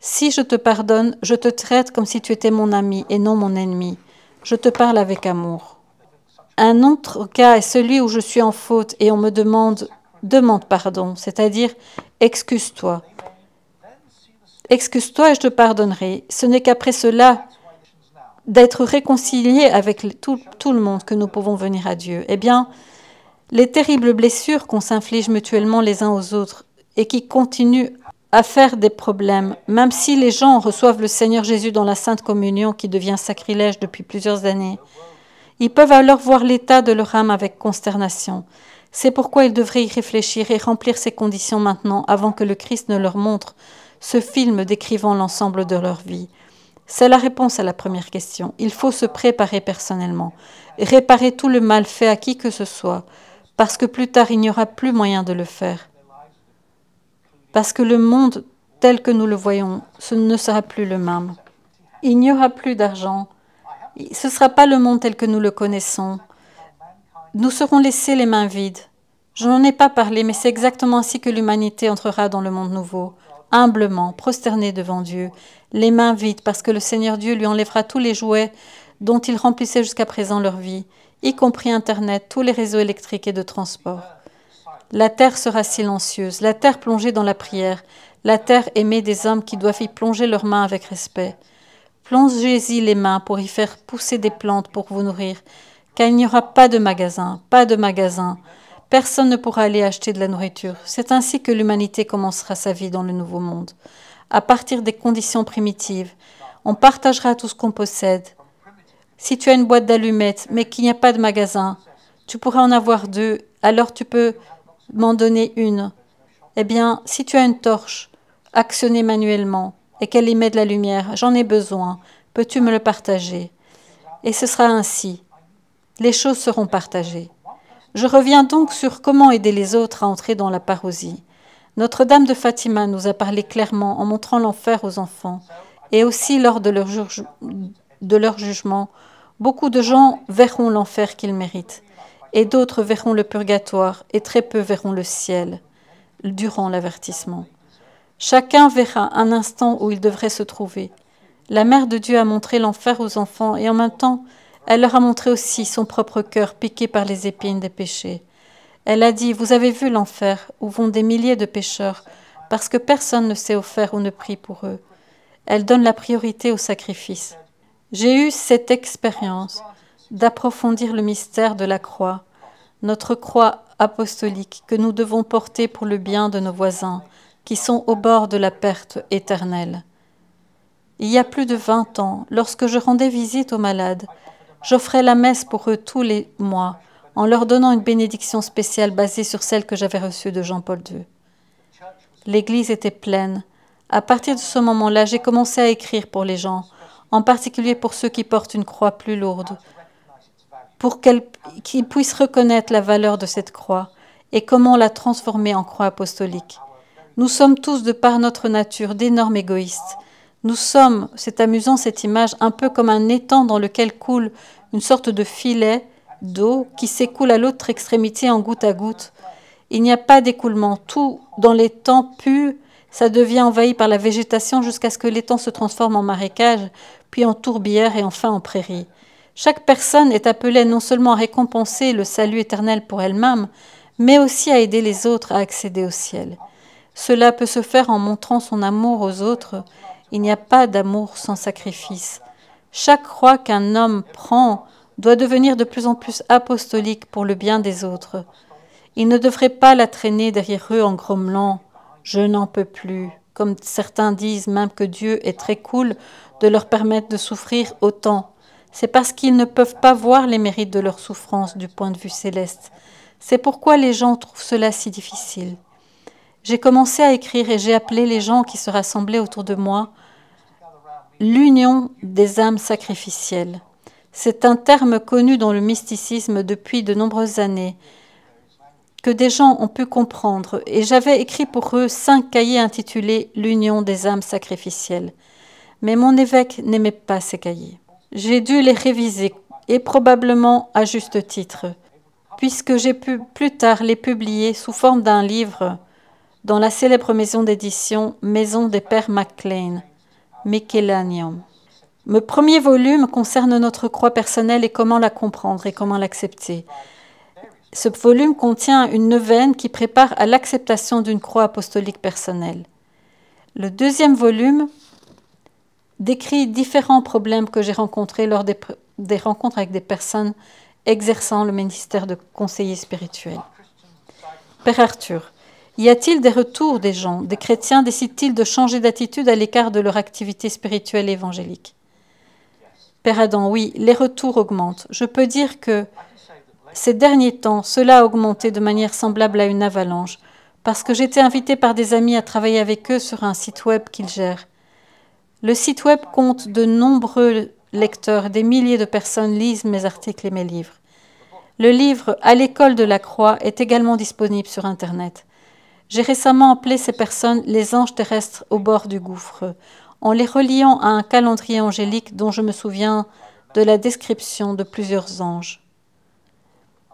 Si je te pardonne, je te traite comme si tu étais mon ami et non mon ennemi. Je te parle avec amour. Un autre cas est celui où je suis en faute et on me demande demande pardon, c'est-à-dire excuse-toi. Excuse-toi et je te pardonnerai. Ce n'est qu'après cela d'être réconcilié avec tout, tout, le monde que nous pouvons venir à Dieu. Eh bien, les terribles blessures qu'on s'inflige mutuellement les uns aux autres et qui continuent à faire des problèmes, même si les gens reçoivent le Seigneur Jésus dans la Sainte Communion qui devient sacrilège depuis plusieurs années, ils peuvent alors voir l'état de leur âme avec consternation. C'est pourquoi ils devraient y réfléchir et remplir ces conditions maintenant avant que le Christ ne leur montre ce film décrivant l'ensemble de leur vie C'est la réponse à la première question. Il faut se préparer personnellement, réparer tout le mal fait à qui que ce soit, parce que plus tard il n'y aura plus moyen de le faire. Parce que le monde tel que nous le voyons, ce ne sera plus le même. Il n'y aura plus d'argent. Ce ne sera pas le monde tel que nous le connaissons. Nous serons laissés les mains vides. Je n'en ai pas parlé, mais c'est exactement ainsi que l'humanité entrera dans le monde nouveau humblement, prosterné devant Dieu, les mains vides, parce que le Seigneur Dieu lui enlèvera tous les jouets dont ils remplissaient jusqu'à présent leur vie, y compris Internet, tous les réseaux électriques et de transport. La terre sera silencieuse, la terre plongée dans la prière, la terre aimée des hommes qui doivent y plonger leurs mains avec respect. Plongez-y les mains pour y faire pousser des plantes pour vous nourrir, car il n'y aura pas de magasin, pas de magasin, Personne ne pourra aller acheter de la nourriture. C'est ainsi que l'humanité commencera sa vie dans le nouveau monde. À partir des conditions primitives, on partagera tout ce qu'on possède. Si tu as une boîte d'allumettes, mais qu'il n'y a pas de magasin, tu pourras en avoir deux, alors tu peux m'en donner une. Eh bien, si tu as une torche, actionnée manuellement, et qu'elle émet de la lumière, j'en ai besoin, peux-tu me le partager Et ce sera ainsi. Les choses seront partagées. Je reviens donc sur comment aider les autres à entrer dans la parosie. Notre-Dame de Fatima nous a parlé clairement en montrant l'enfer aux enfants et aussi lors de leur, de leur jugement. Beaucoup de gens verront l'enfer qu'ils méritent et d'autres verront le purgatoire et très peu verront le ciel durant l'avertissement. Chacun verra un instant où il devrait se trouver. La Mère de Dieu a montré l'enfer aux enfants et en même temps elle leur a montré aussi son propre cœur piqué par les épines des péchés. Elle a dit, Vous avez vu l'enfer où vont des milliers de pécheurs, parce que personne ne s'est offert ou ne prie pour eux. Elle donne la priorité au sacrifice. J'ai eu cette expérience d'approfondir le mystère de la croix, notre croix apostolique que nous devons porter pour le bien de nos voisins, qui sont au bord de la perte éternelle. Il y a plus de vingt ans, lorsque je rendais visite aux malades, J'offrais la messe pour eux tous les mois, en leur donnant une bénédiction spéciale basée sur celle que j'avais reçue de Jean-Paul II. L'église était pleine. À partir de ce moment-là, j'ai commencé à écrire pour les gens, en particulier pour ceux qui portent une croix plus lourde, pour qu'ils puissent reconnaître la valeur de cette croix et comment la transformer en croix apostolique. Nous sommes tous, de par notre nature, d'énormes égoïstes. Nous sommes, c'est amusant cette image, un peu comme un étang dans lequel coule une sorte de filet d'eau qui s'écoule à l'autre extrémité en goutte à goutte. Il n'y a pas d'écoulement. Tout dans l'étang pue, ça devient envahi par la végétation jusqu'à ce que l'étang se transforme en marécage, puis en tourbière et enfin en prairie. Chaque personne est appelée non seulement à récompenser le salut éternel pour elle-même, mais aussi à aider les autres à accéder au ciel. Cela peut se faire en montrant son amour aux autres il n'y a pas d'amour sans sacrifice. Chaque croix qu'un homme prend doit devenir de plus en plus apostolique pour le bien des autres. Il ne devrait pas la traîner derrière eux en grommelant ⁇ Je n'en peux plus ⁇ comme certains disent même que Dieu est très cool de leur permettre de souffrir autant. C'est parce qu'ils ne peuvent pas voir les mérites de leur souffrance du point de vue céleste. C'est pourquoi les gens trouvent cela si difficile. J'ai commencé à écrire et j'ai appelé les gens qui se rassemblaient autour de moi l'union des âmes sacrificielles. C'est un terme connu dans le mysticisme depuis de nombreuses années, que des gens ont pu comprendre, et j'avais écrit pour eux cinq cahiers intitulés L'union des âmes sacrificielles. Mais mon évêque n'aimait pas ces cahiers. J'ai dû les réviser, et probablement à juste titre, puisque j'ai pu plus tard les publier sous forme d'un livre dans la célèbre maison d'édition Maison des Pères Maclean, Michelanium. mon premier volume concerne notre croix personnelle et comment la comprendre et comment l'accepter. Ce volume contient une neuvaine qui prépare à l'acceptation d'une croix apostolique personnelle. Le deuxième volume décrit différents problèmes que j'ai rencontrés lors des, des, rencontres avec des personnes exerçant le ministère de conseiller spirituel. Père Arthur, y a-t-il des retours des gens Des chrétiens décident-ils de changer d'attitude à l'écart de leur activité spirituelle évangélique Père Adam, oui, les retours augmentent. Je peux dire que ces derniers temps, cela a augmenté de manière semblable à une avalanche, parce que j'étais invité par des amis à travailler avec eux sur un site web qu'ils gèrent. Le site web compte de nombreux lecteurs, des milliers de personnes lisent mes articles et mes livres. Le livre À l'école de la croix est également disponible sur Internet. J'ai récemment appelé ces personnes les anges terrestres au bord du gouffre, en les reliant à un calendrier angélique dont je me souviens de la description de plusieurs anges.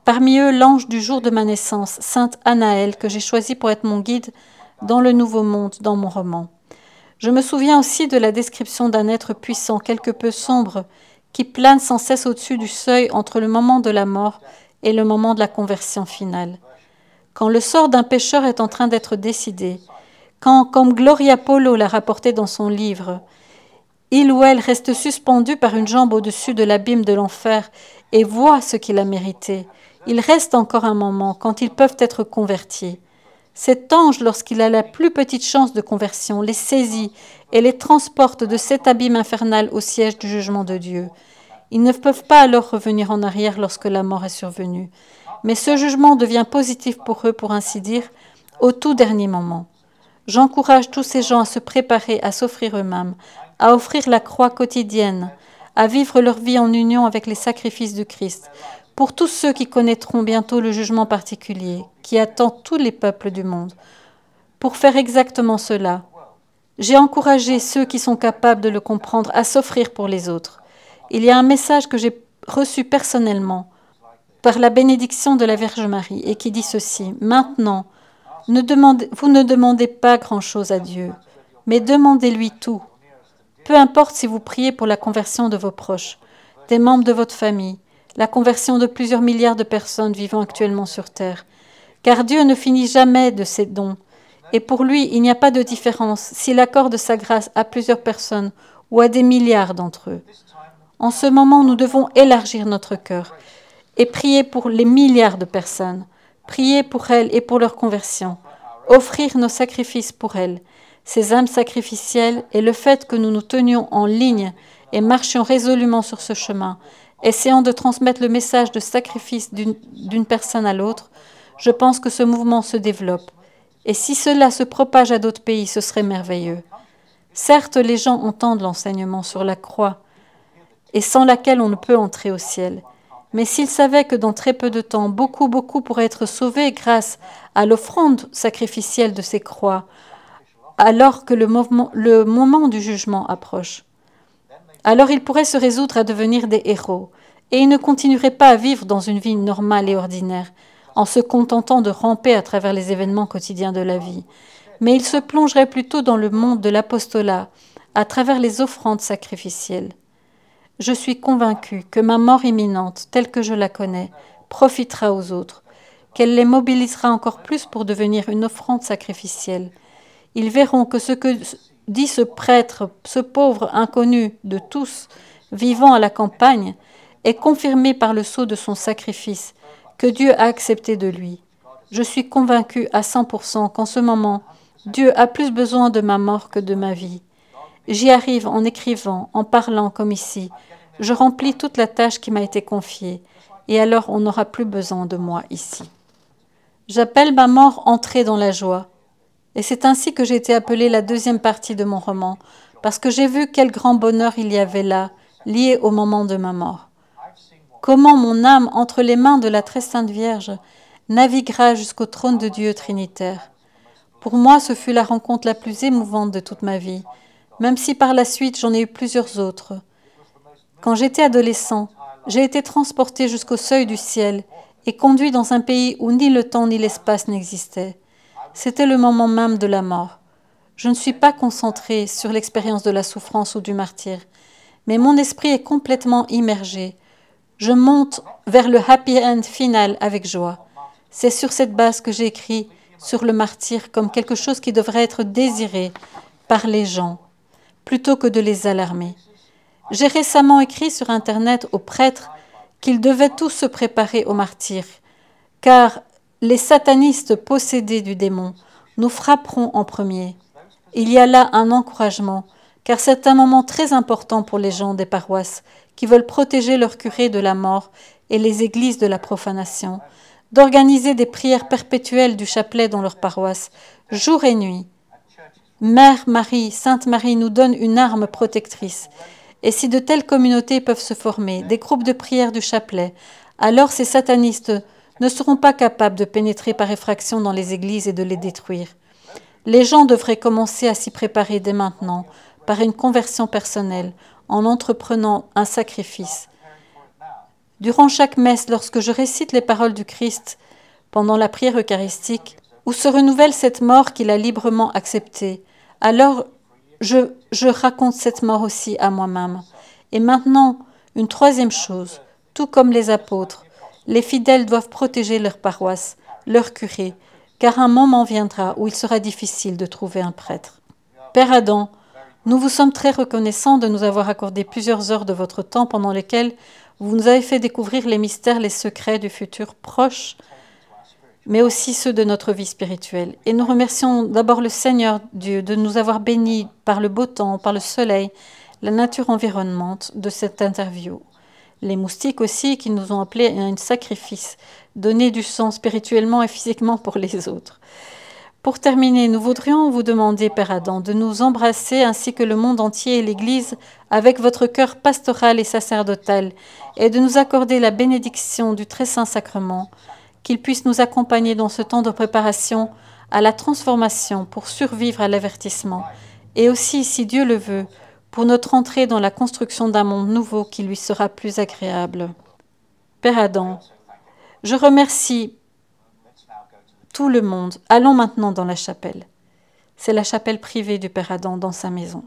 Parmi eux, l'ange du jour de ma naissance, Sainte Anaël, que j'ai choisi pour être mon guide dans le Nouveau Monde, dans mon roman. Je me souviens aussi de la description d'un être puissant, quelque peu sombre, qui plane sans cesse au-dessus du seuil entre le moment de la mort et le moment de la conversion finale quand le sort d'un pécheur est en train d'être décidé, quand, comme Gloria Polo l'a rapporté dans son livre, il ou elle reste suspendu par une jambe au-dessus de l'abîme de l'enfer et voit ce qu'il a mérité. Il reste encore un moment quand ils peuvent être convertis. Cet ange, lorsqu'il a la plus petite chance de conversion, les saisit et les transporte de cet abîme infernal au siège du jugement de Dieu. Ils ne peuvent pas alors revenir en arrière lorsque la mort est survenue. Mais ce jugement devient positif pour eux, pour ainsi dire, au tout dernier moment. J'encourage tous ces gens à se préparer à s'offrir eux-mêmes, à offrir la croix quotidienne, à vivre leur vie en union avec les sacrifices du Christ, pour tous ceux qui connaîtront bientôt le jugement particulier qui attend tous les peuples du monde. Pour faire exactement cela, j'ai encouragé ceux qui sont capables de le comprendre à s'offrir pour les autres. Il y a un message que j'ai reçu personnellement par la bénédiction de la Vierge Marie et qui dit ceci Maintenant, demandez, vous ne demandez pas grand-chose à Dieu, mais demandez-lui tout. Peu importe si vous priez pour la conversion de vos proches, des membres de votre famille, la conversion de plusieurs milliards de personnes vivant actuellement sur Terre, car Dieu ne finit jamais de ses dons. Et pour lui, il n'y a pas de différence s'il accorde sa grâce à plusieurs personnes ou à des milliards d'entre eux. En ce moment, nous devons élargir notre cœur et prier pour les milliards de personnes, prier pour elles et pour leur conversion, offrir nos sacrifices pour elles, ces âmes sacrificielles et le fait que nous nous tenions en ligne et marchions résolument sur ce chemin, essayant de transmettre le message de sacrifice d'une personne à l'autre, je pense que ce mouvement se développe. Et si cela se propage à d'autres pays, ce serait merveilleux. Certes, les gens entendent l'enseignement sur la croix, et sans laquelle on ne peut entrer au ciel. Mais s'il savait que dans très peu de temps, beaucoup, beaucoup pourraient être sauvés grâce à l'offrande sacrificielle de ces croix, alors que le, moment, du jugement approche, alors il pourrait se résoudre à devenir des héros, et il ne continuerait pas à vivre dans une vie normale et ordinaire, en se contentant de ramper à travers les événements quotidiens de la vie, mais il se plongerait plutôt dans le monde de l'apostolat, à travers les offrandes sacrificielles je suis convaincu que ma mort imminente, telle que je la connais, profitera aux autres, qu'elle les mobilisera encore plus pour devenir une offrande sacrificielle. Ils verront que ce que dit ce prêtre, ce pauvre inconnu de tous, vivant à la campagne, est confirmé par le sceau de son sacrifice, que Dieu a accepté de lui. Je suis convaincu à 100% qu'en ce moment, Dieu a plus besoin de ma mort que de ma vie. J'y arrive en écrivant, en parlant comme ici. Je remplis toute la tâche qui m'a été confiée, et alors on n'aura plus besoin de moi ici. J'appelle ma mort entrée dans la joie, et c'est ainsi que j'ai été appelée la deuxième partie de mon roman, parce que j'ai vu quel grand bonheur il y avait là, lié au moment de ma mort. Comment mon âme, entre les mains de la très sainte Vierge, naviguera jusqu'au trône de Dieu Trinitaire. Pour moi, ce fut la rencontre la plus émouvante de toute ma vie, même si par la suite j'en ai eu plusieurs autres. Quand j'étais adolescent, j'ai été transporté jusqu'au seuil du ciel et conduit dans un pays où ni le temps ni l'espace n'existaient. C'était le moment même de la mort. Je ne suis pas concentré sur l'expérience de la souffrance ou du martyre, mais mon esprit est complètement immergé. Je monte vers le happy end final avec joie. C'est sur cette base que j'ai écrit sur le martyre comme quelque chose qui devrait être désiré par les gens plutôt que de les alarmer. J'ai récemment écrit sur Internet aux prêtres qu'ils devaient tous se préparer au martyr, car les satanistes possédés du démon nous frapperont en premier. Il y a là un encouragement, car c'est un moment très important pour les gens des paroisses qui veulent protéger leurs curés de la mort et les églises de la profanation, d'organiser des prières perpétuelles du chapelet dans leur paroisse jour et nuit. Mère Marie, Sainte Marie nous donne une arme protectrice. Et si de telles communautés peuvent se former, des groupes de prière du chapelet, alors ces satanistes ne seront pas capables de pénétrer par effraction dans les églises et de les détruire. Les gens devraient commencer à s'y préparer dès maintenant, par une conversion personnelle, en entreprenant un sacrifice. Durant chaque messe, lorsque je récite les paroles du Christ, pendant la prière eucharistique, où se renouvelle cette mort qu'il a librement acceptée, alors je, je raconte cette mort aussi à moi-même. Et maintenant, une troisième chose, tout comme les apôtres, les fidèles doivent protéger leur paroisse, leur curé, car un moment viendra où il sera difficile de trouver un prêtre. Père Adam, nous vous sommes très reconnaissants de nous avoir accordé plusieurs heures de votre temps pendant lesquelles vous nous avez fait découvrir les mystères, les secrets du futur proche mais aussi ceux de notre vie spirituelle. Et nous remercions d'abord le Seigneur Dieu de nous avoir bénis par le beau temps, par le soleil, la nature environnante de cette interview. Les moustiques aussi qui nous ont appelés à un sacrifice, donner du sang spirituellement et physiquement pour les autres. Pour terminer, nous voudrions vous demander, Père Adam, de nous embrasser ainsi que le monde entier et l'Église avec votre cœur pastoral et sacerdotal, et de nous accorder la bénédiction du très saint sacrement qu'il puisse nous accompagner dans ce temps de préparation à la transformation pour survivre à l'avertissement, et aussi, si Dieu le veut, pour notre entrée dans la construction d'un monde nouveau qui lui sera plus agréable. Père Adam, je remercie tout le monde. Allons maintenant dans la chapelle. C'est la chapelle privée du Père Adam dans sa maison.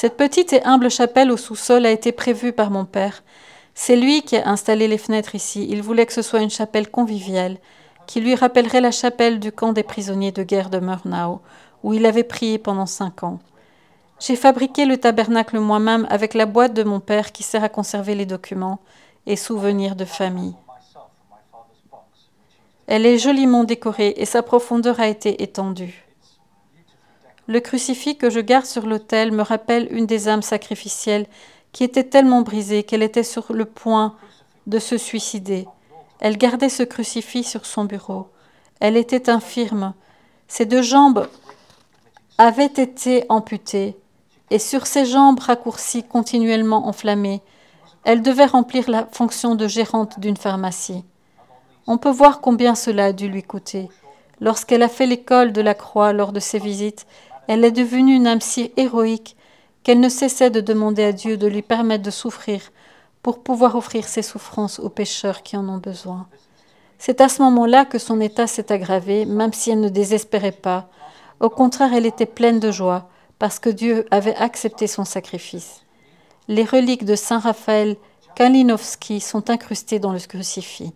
Cette petite et humble chapelle au sous-sol a été prévue par mon père. C'est lui qui a installé les fenêtres ici. Il voulait que ce soit une chapelle conviviale, qui lui rappellerait la chapelle du camp des prisonniers de guerre de Murnau, où il avait prié pendant cinq ans. J'ai fabriqué le tabernacle moi-même avec la boîte de mon père qui sert à conserver les documents et souvenirs de famille. Elle est joliment décorée et sa profondeur a été étendue. Le crucifix que je garde sur l'autel me rappelle une des âmes sacrificielles qui était tellement brisée qu'elle était sur le point de se suicider. Elle gardait ce crucifix sur son bureau. Elle était infirme. Ses deux jambes avaient été amputées et sur ses jambes raccourcies continuellement enflammées, elle devait remplir la fonction de gérante d'une pharmacie. On peut voir combien cela a dû lui coûter. Lorsqu'elle a fait l'école de la croix lors de ses visites, elle est devenue une âme si héroïque qu'elle ne cessait de demander à Dieu de lui permettre de souffrir pour pouvoir offrir ses souffrances aux pécheurs qui en ont besoin. C'est à ce moment-là que son état s'est aggravé, même si elle ne désespérait pas. Au contraire, elle était pleine de joie, parce que Dieu avait accepté son sacrifice. Les reliques de Saint Raphaël Kalinowski sont incrustées dans le crucifix.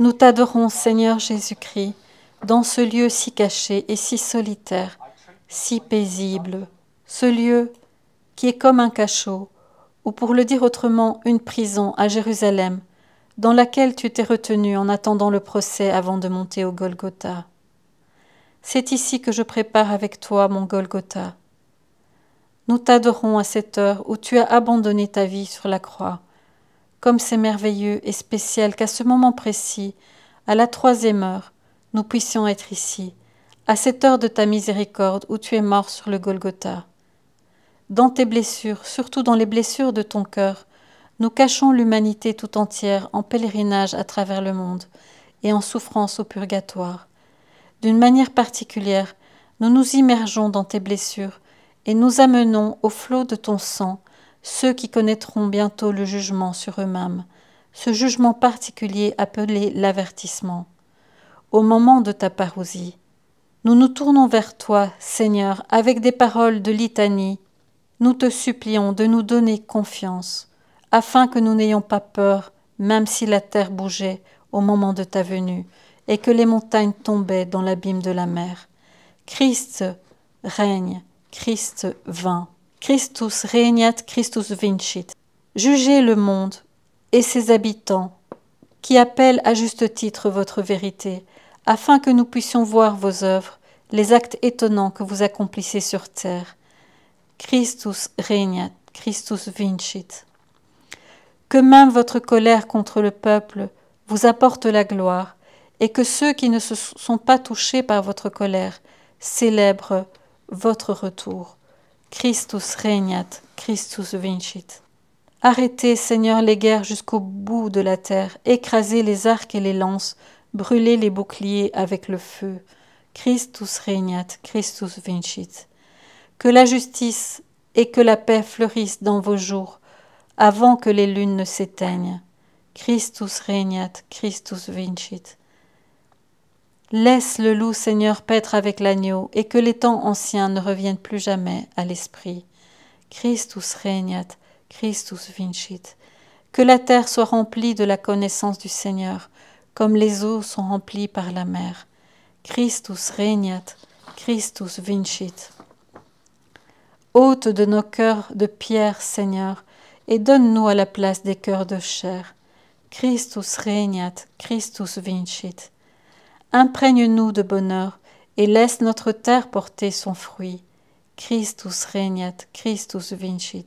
Nous t'adorons, Seigneur Jésus-Christ, dans ce lieu si caché et si solitaire, si paisible, ce lieu qui est comme un cachot, ou pour le dire autrement, une prison à Jérusalem, dans laquelle tu t'es retenu en attendant le procès avant de monter au Golgotha. C'est ici que je prépare avec toi mon Golgotha. Nous t'adorons à cette heure où tu as abandonné ta vie sur la croix comme c'est merveilleux et spécial qu'à ce moment précis, à la troisième heure, nous puissions être ici, à cette heure de ta miséricorde où tu es mort sur le Golgotha. Dans tes blessures, surtout dans les blessures de ton cœur, nous cachons l'humanité tout entière en pèlerinage à travers le monde et en souffrance au purgatoire. D'une manière particulière, nous nous immergeons dans tes blessures et nous amenons au flot de ton sang ceux qui connaîtront bientôt le jugement sur eux-mêmes, ce jugement particulier appelé l'avertissement. Au moment de ta parousie, nous nous tournons vers toi, Seigneur, avec des paroles de litanie. Nous te supplions de nous donner confiance, afin que nous n'ayons pas peur, même si la terre bougeait au moment de ta venue, et que les montagnes tombaient dans l'abîme de la mer. Christ règne, Christ vint. Christus regnat, Christus vincit. Jugez le monde et ses habitants, qui appellent à juste titre votre vérité, afin que nous puissions voir vos œuvres, les actes étonnants que vous accomplissez sur terre. Christus regnat, Christus vincit. Que même votre colère contre le peuple vous apporte la gloire, et que ceux qui ne se sont pas touchés par votre colère célèbrent votre retour. Christus regnat, Christus vincit. Arrêtez, Seigneur, les guerres jusqu'au bout de la terre, écrasez les arcs et les lances, brûlez les boucliers avec le feu. Christus regnat, Christus vincit. Que la justice et que la paix fleurissent dans vos jours, avant que les lunes ne s'éteignent. Christus regnat, Christus vincit. Laisse le loup, Seigneur, paître avec l'agneau, et que les temps anciens ne reviennent plus jamais à l'esprit. Christus regnat, Christus vincit. Que la terre soit remplie de la connaissance du Seigneur, comme les eaux sont remplies par la mer. Christus regnat, Christus vincit. Ôte de nos cœurs de pierre, Seigneur, et donne-nous à la place des cœurs de chair. Christus regnat, Christus vincit. Imprègne-nous de bonheur et laisse notre terre porter son fruit. Christus regnat, Christus vincit.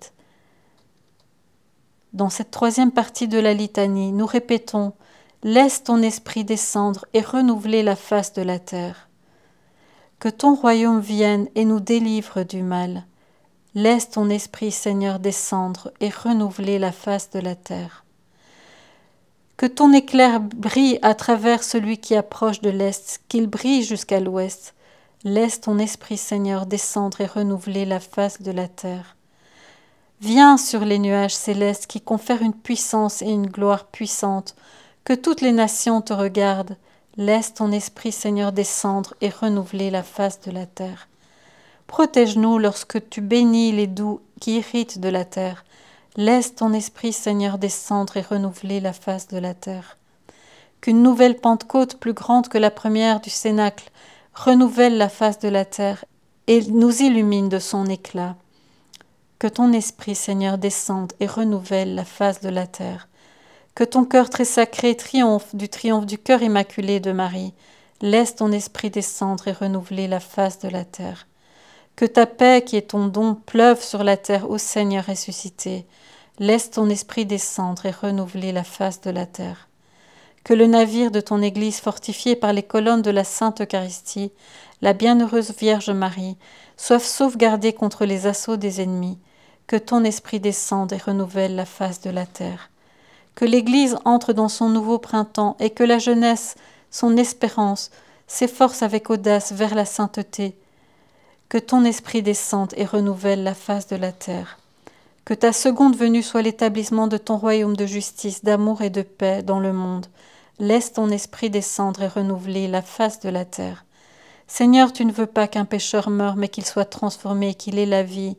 Dans cette troisième partie de la litanie, nous répétons Laisse ton esprit descendre et renouveler la face de la terre. Que ton royaume vienne et nous délivre du mal. Laisse ton esprit, Seigneur, descendre et renouveler la face de la terre. Que ton éclair brille à travers celui qui approche de l'Est, qu'il brille jusqu'à l'Ouest. Laisse ton esprit, Seigneur, descendre et renouveler la face de la terre. Viens sur les nuages célestes qui confèrent une puissance et une gloire puissante. Que toutes les nations te regardent. Laisse ton esprit, Seigneur, descendre et renouveler la face de la terre. Protège-nous lorsque tu bénis les doux qui irritent de la terre. Laisse ton esprit, Seigneur, descendre et renouveler la face de la terre. Qu'une nouvelle Pentecôte plus grande que la première du Cénacle renouvelle la face de la terre et nous illumine de son éclat. Que ton esprit, Seigneur, descende et renouvelle la face de la terre. Que ton cœur très sacré triomphe du triomphe du cœur immaculé de Marie. Laisse ton esprit descendre et renouveler la face de la terre. Que ta paix, qui est ton don, pleuve sur la terre ô Seigneur ressuscité. Laisse ton esprit descendre et renouveler la face de la terre. Que le navire de ton Église, fortifié par les colonnes de la Sainte Eucharistie, la bienheureuse Vierge Marie, soit sauvegardé contre les assauts des ennemis. Que ton esprit descende et renouvelle la face de la terre. Que l'Église entre dans son nouveau printemps et que la jeunesse, son espérance, s'efforce avec audace vers la sainteté. Que ton esprit descende et renouvelle la face de la terre. Que ta seconde venue soit l'établissement de ton royaume de justice, d'amour et de paix dans le monde. Laisse ton esprit descendre et renouveler la face de la terre. Seigneur, tu ne veux pas qu'un pécheur meure, mais qu'il soit transformé et qu'il ait la vie.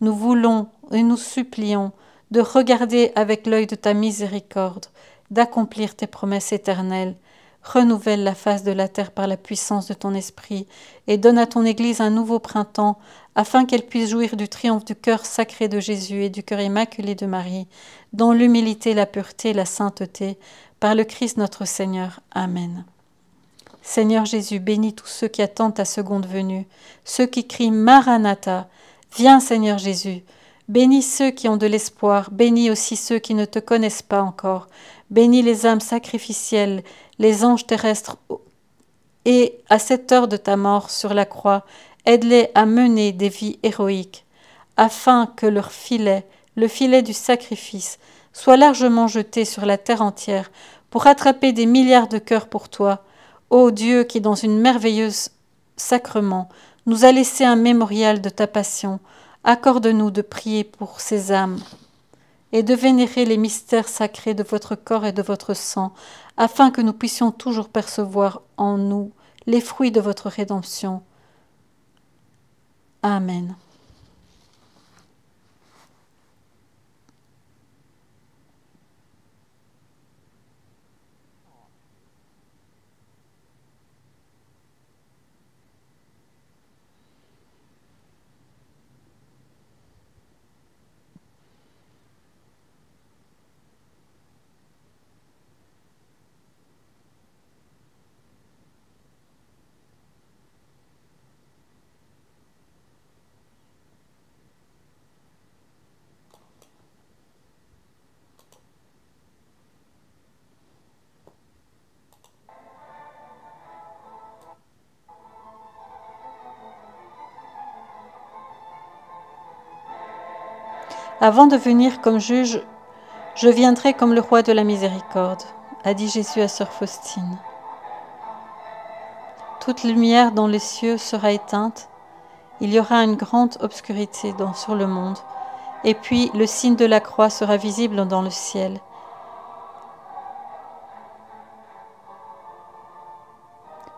Nous voulons et nous supplions de regarder avec l'œil de ta miséricorde, d'accomplir tes promesses éternelles. Renouvelle la face de la terre par la puissance de ton esprit et donne à ton Église un nouveau printemps afin qu'elle puisse jouir du triomphe du cœur sacré de Jésus et du cœur immaculé de Marie, dans l'humilité, la pureté la sainteté, par le Christ notre Seigneur. Amen. Seigneur Jésus, bénis tous ceux qui attendent ta seconde venue, ceux qui crient Maranatha. Viens Seigneur Jésus. Bénis ceux qui ont de l'espoir, bénis aussi ceux qui ne te connaissent pas encore. Bénis les âmes sacrificielles, les anges terrestres et à cette heure de ta mort sur la croix, aide-les à mener des vies héroïques, afin que leur filet, le filet du sacrifice, soit largement jeté sur la terre entière pour attraper des milliards de cœurs pour toi, ô Dieu qui dans une merveilleuse sacrement nous a laissé un mémorial de ta passion, accorde-nous de prier pour ces âmes et de vénérer les mystères sacrés de votre corps et de votre sang, afin que nous puissions toujours percevoir en nous les fruits de votre rédemption. Amen. Avant de venir comme juge, je viendrai comme le roi de la miséricorde, a dit Jésus à Sœur Faustine. Toute lumière dans les cieux sera éteinte, il y aura une grande obscurité dans, sur le monde, et puis le signe de la croix sera visible dans le ciel.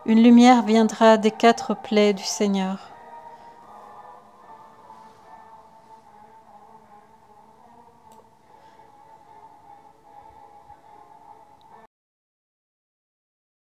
Une lumière viendra des quatre plaies du Seigneur.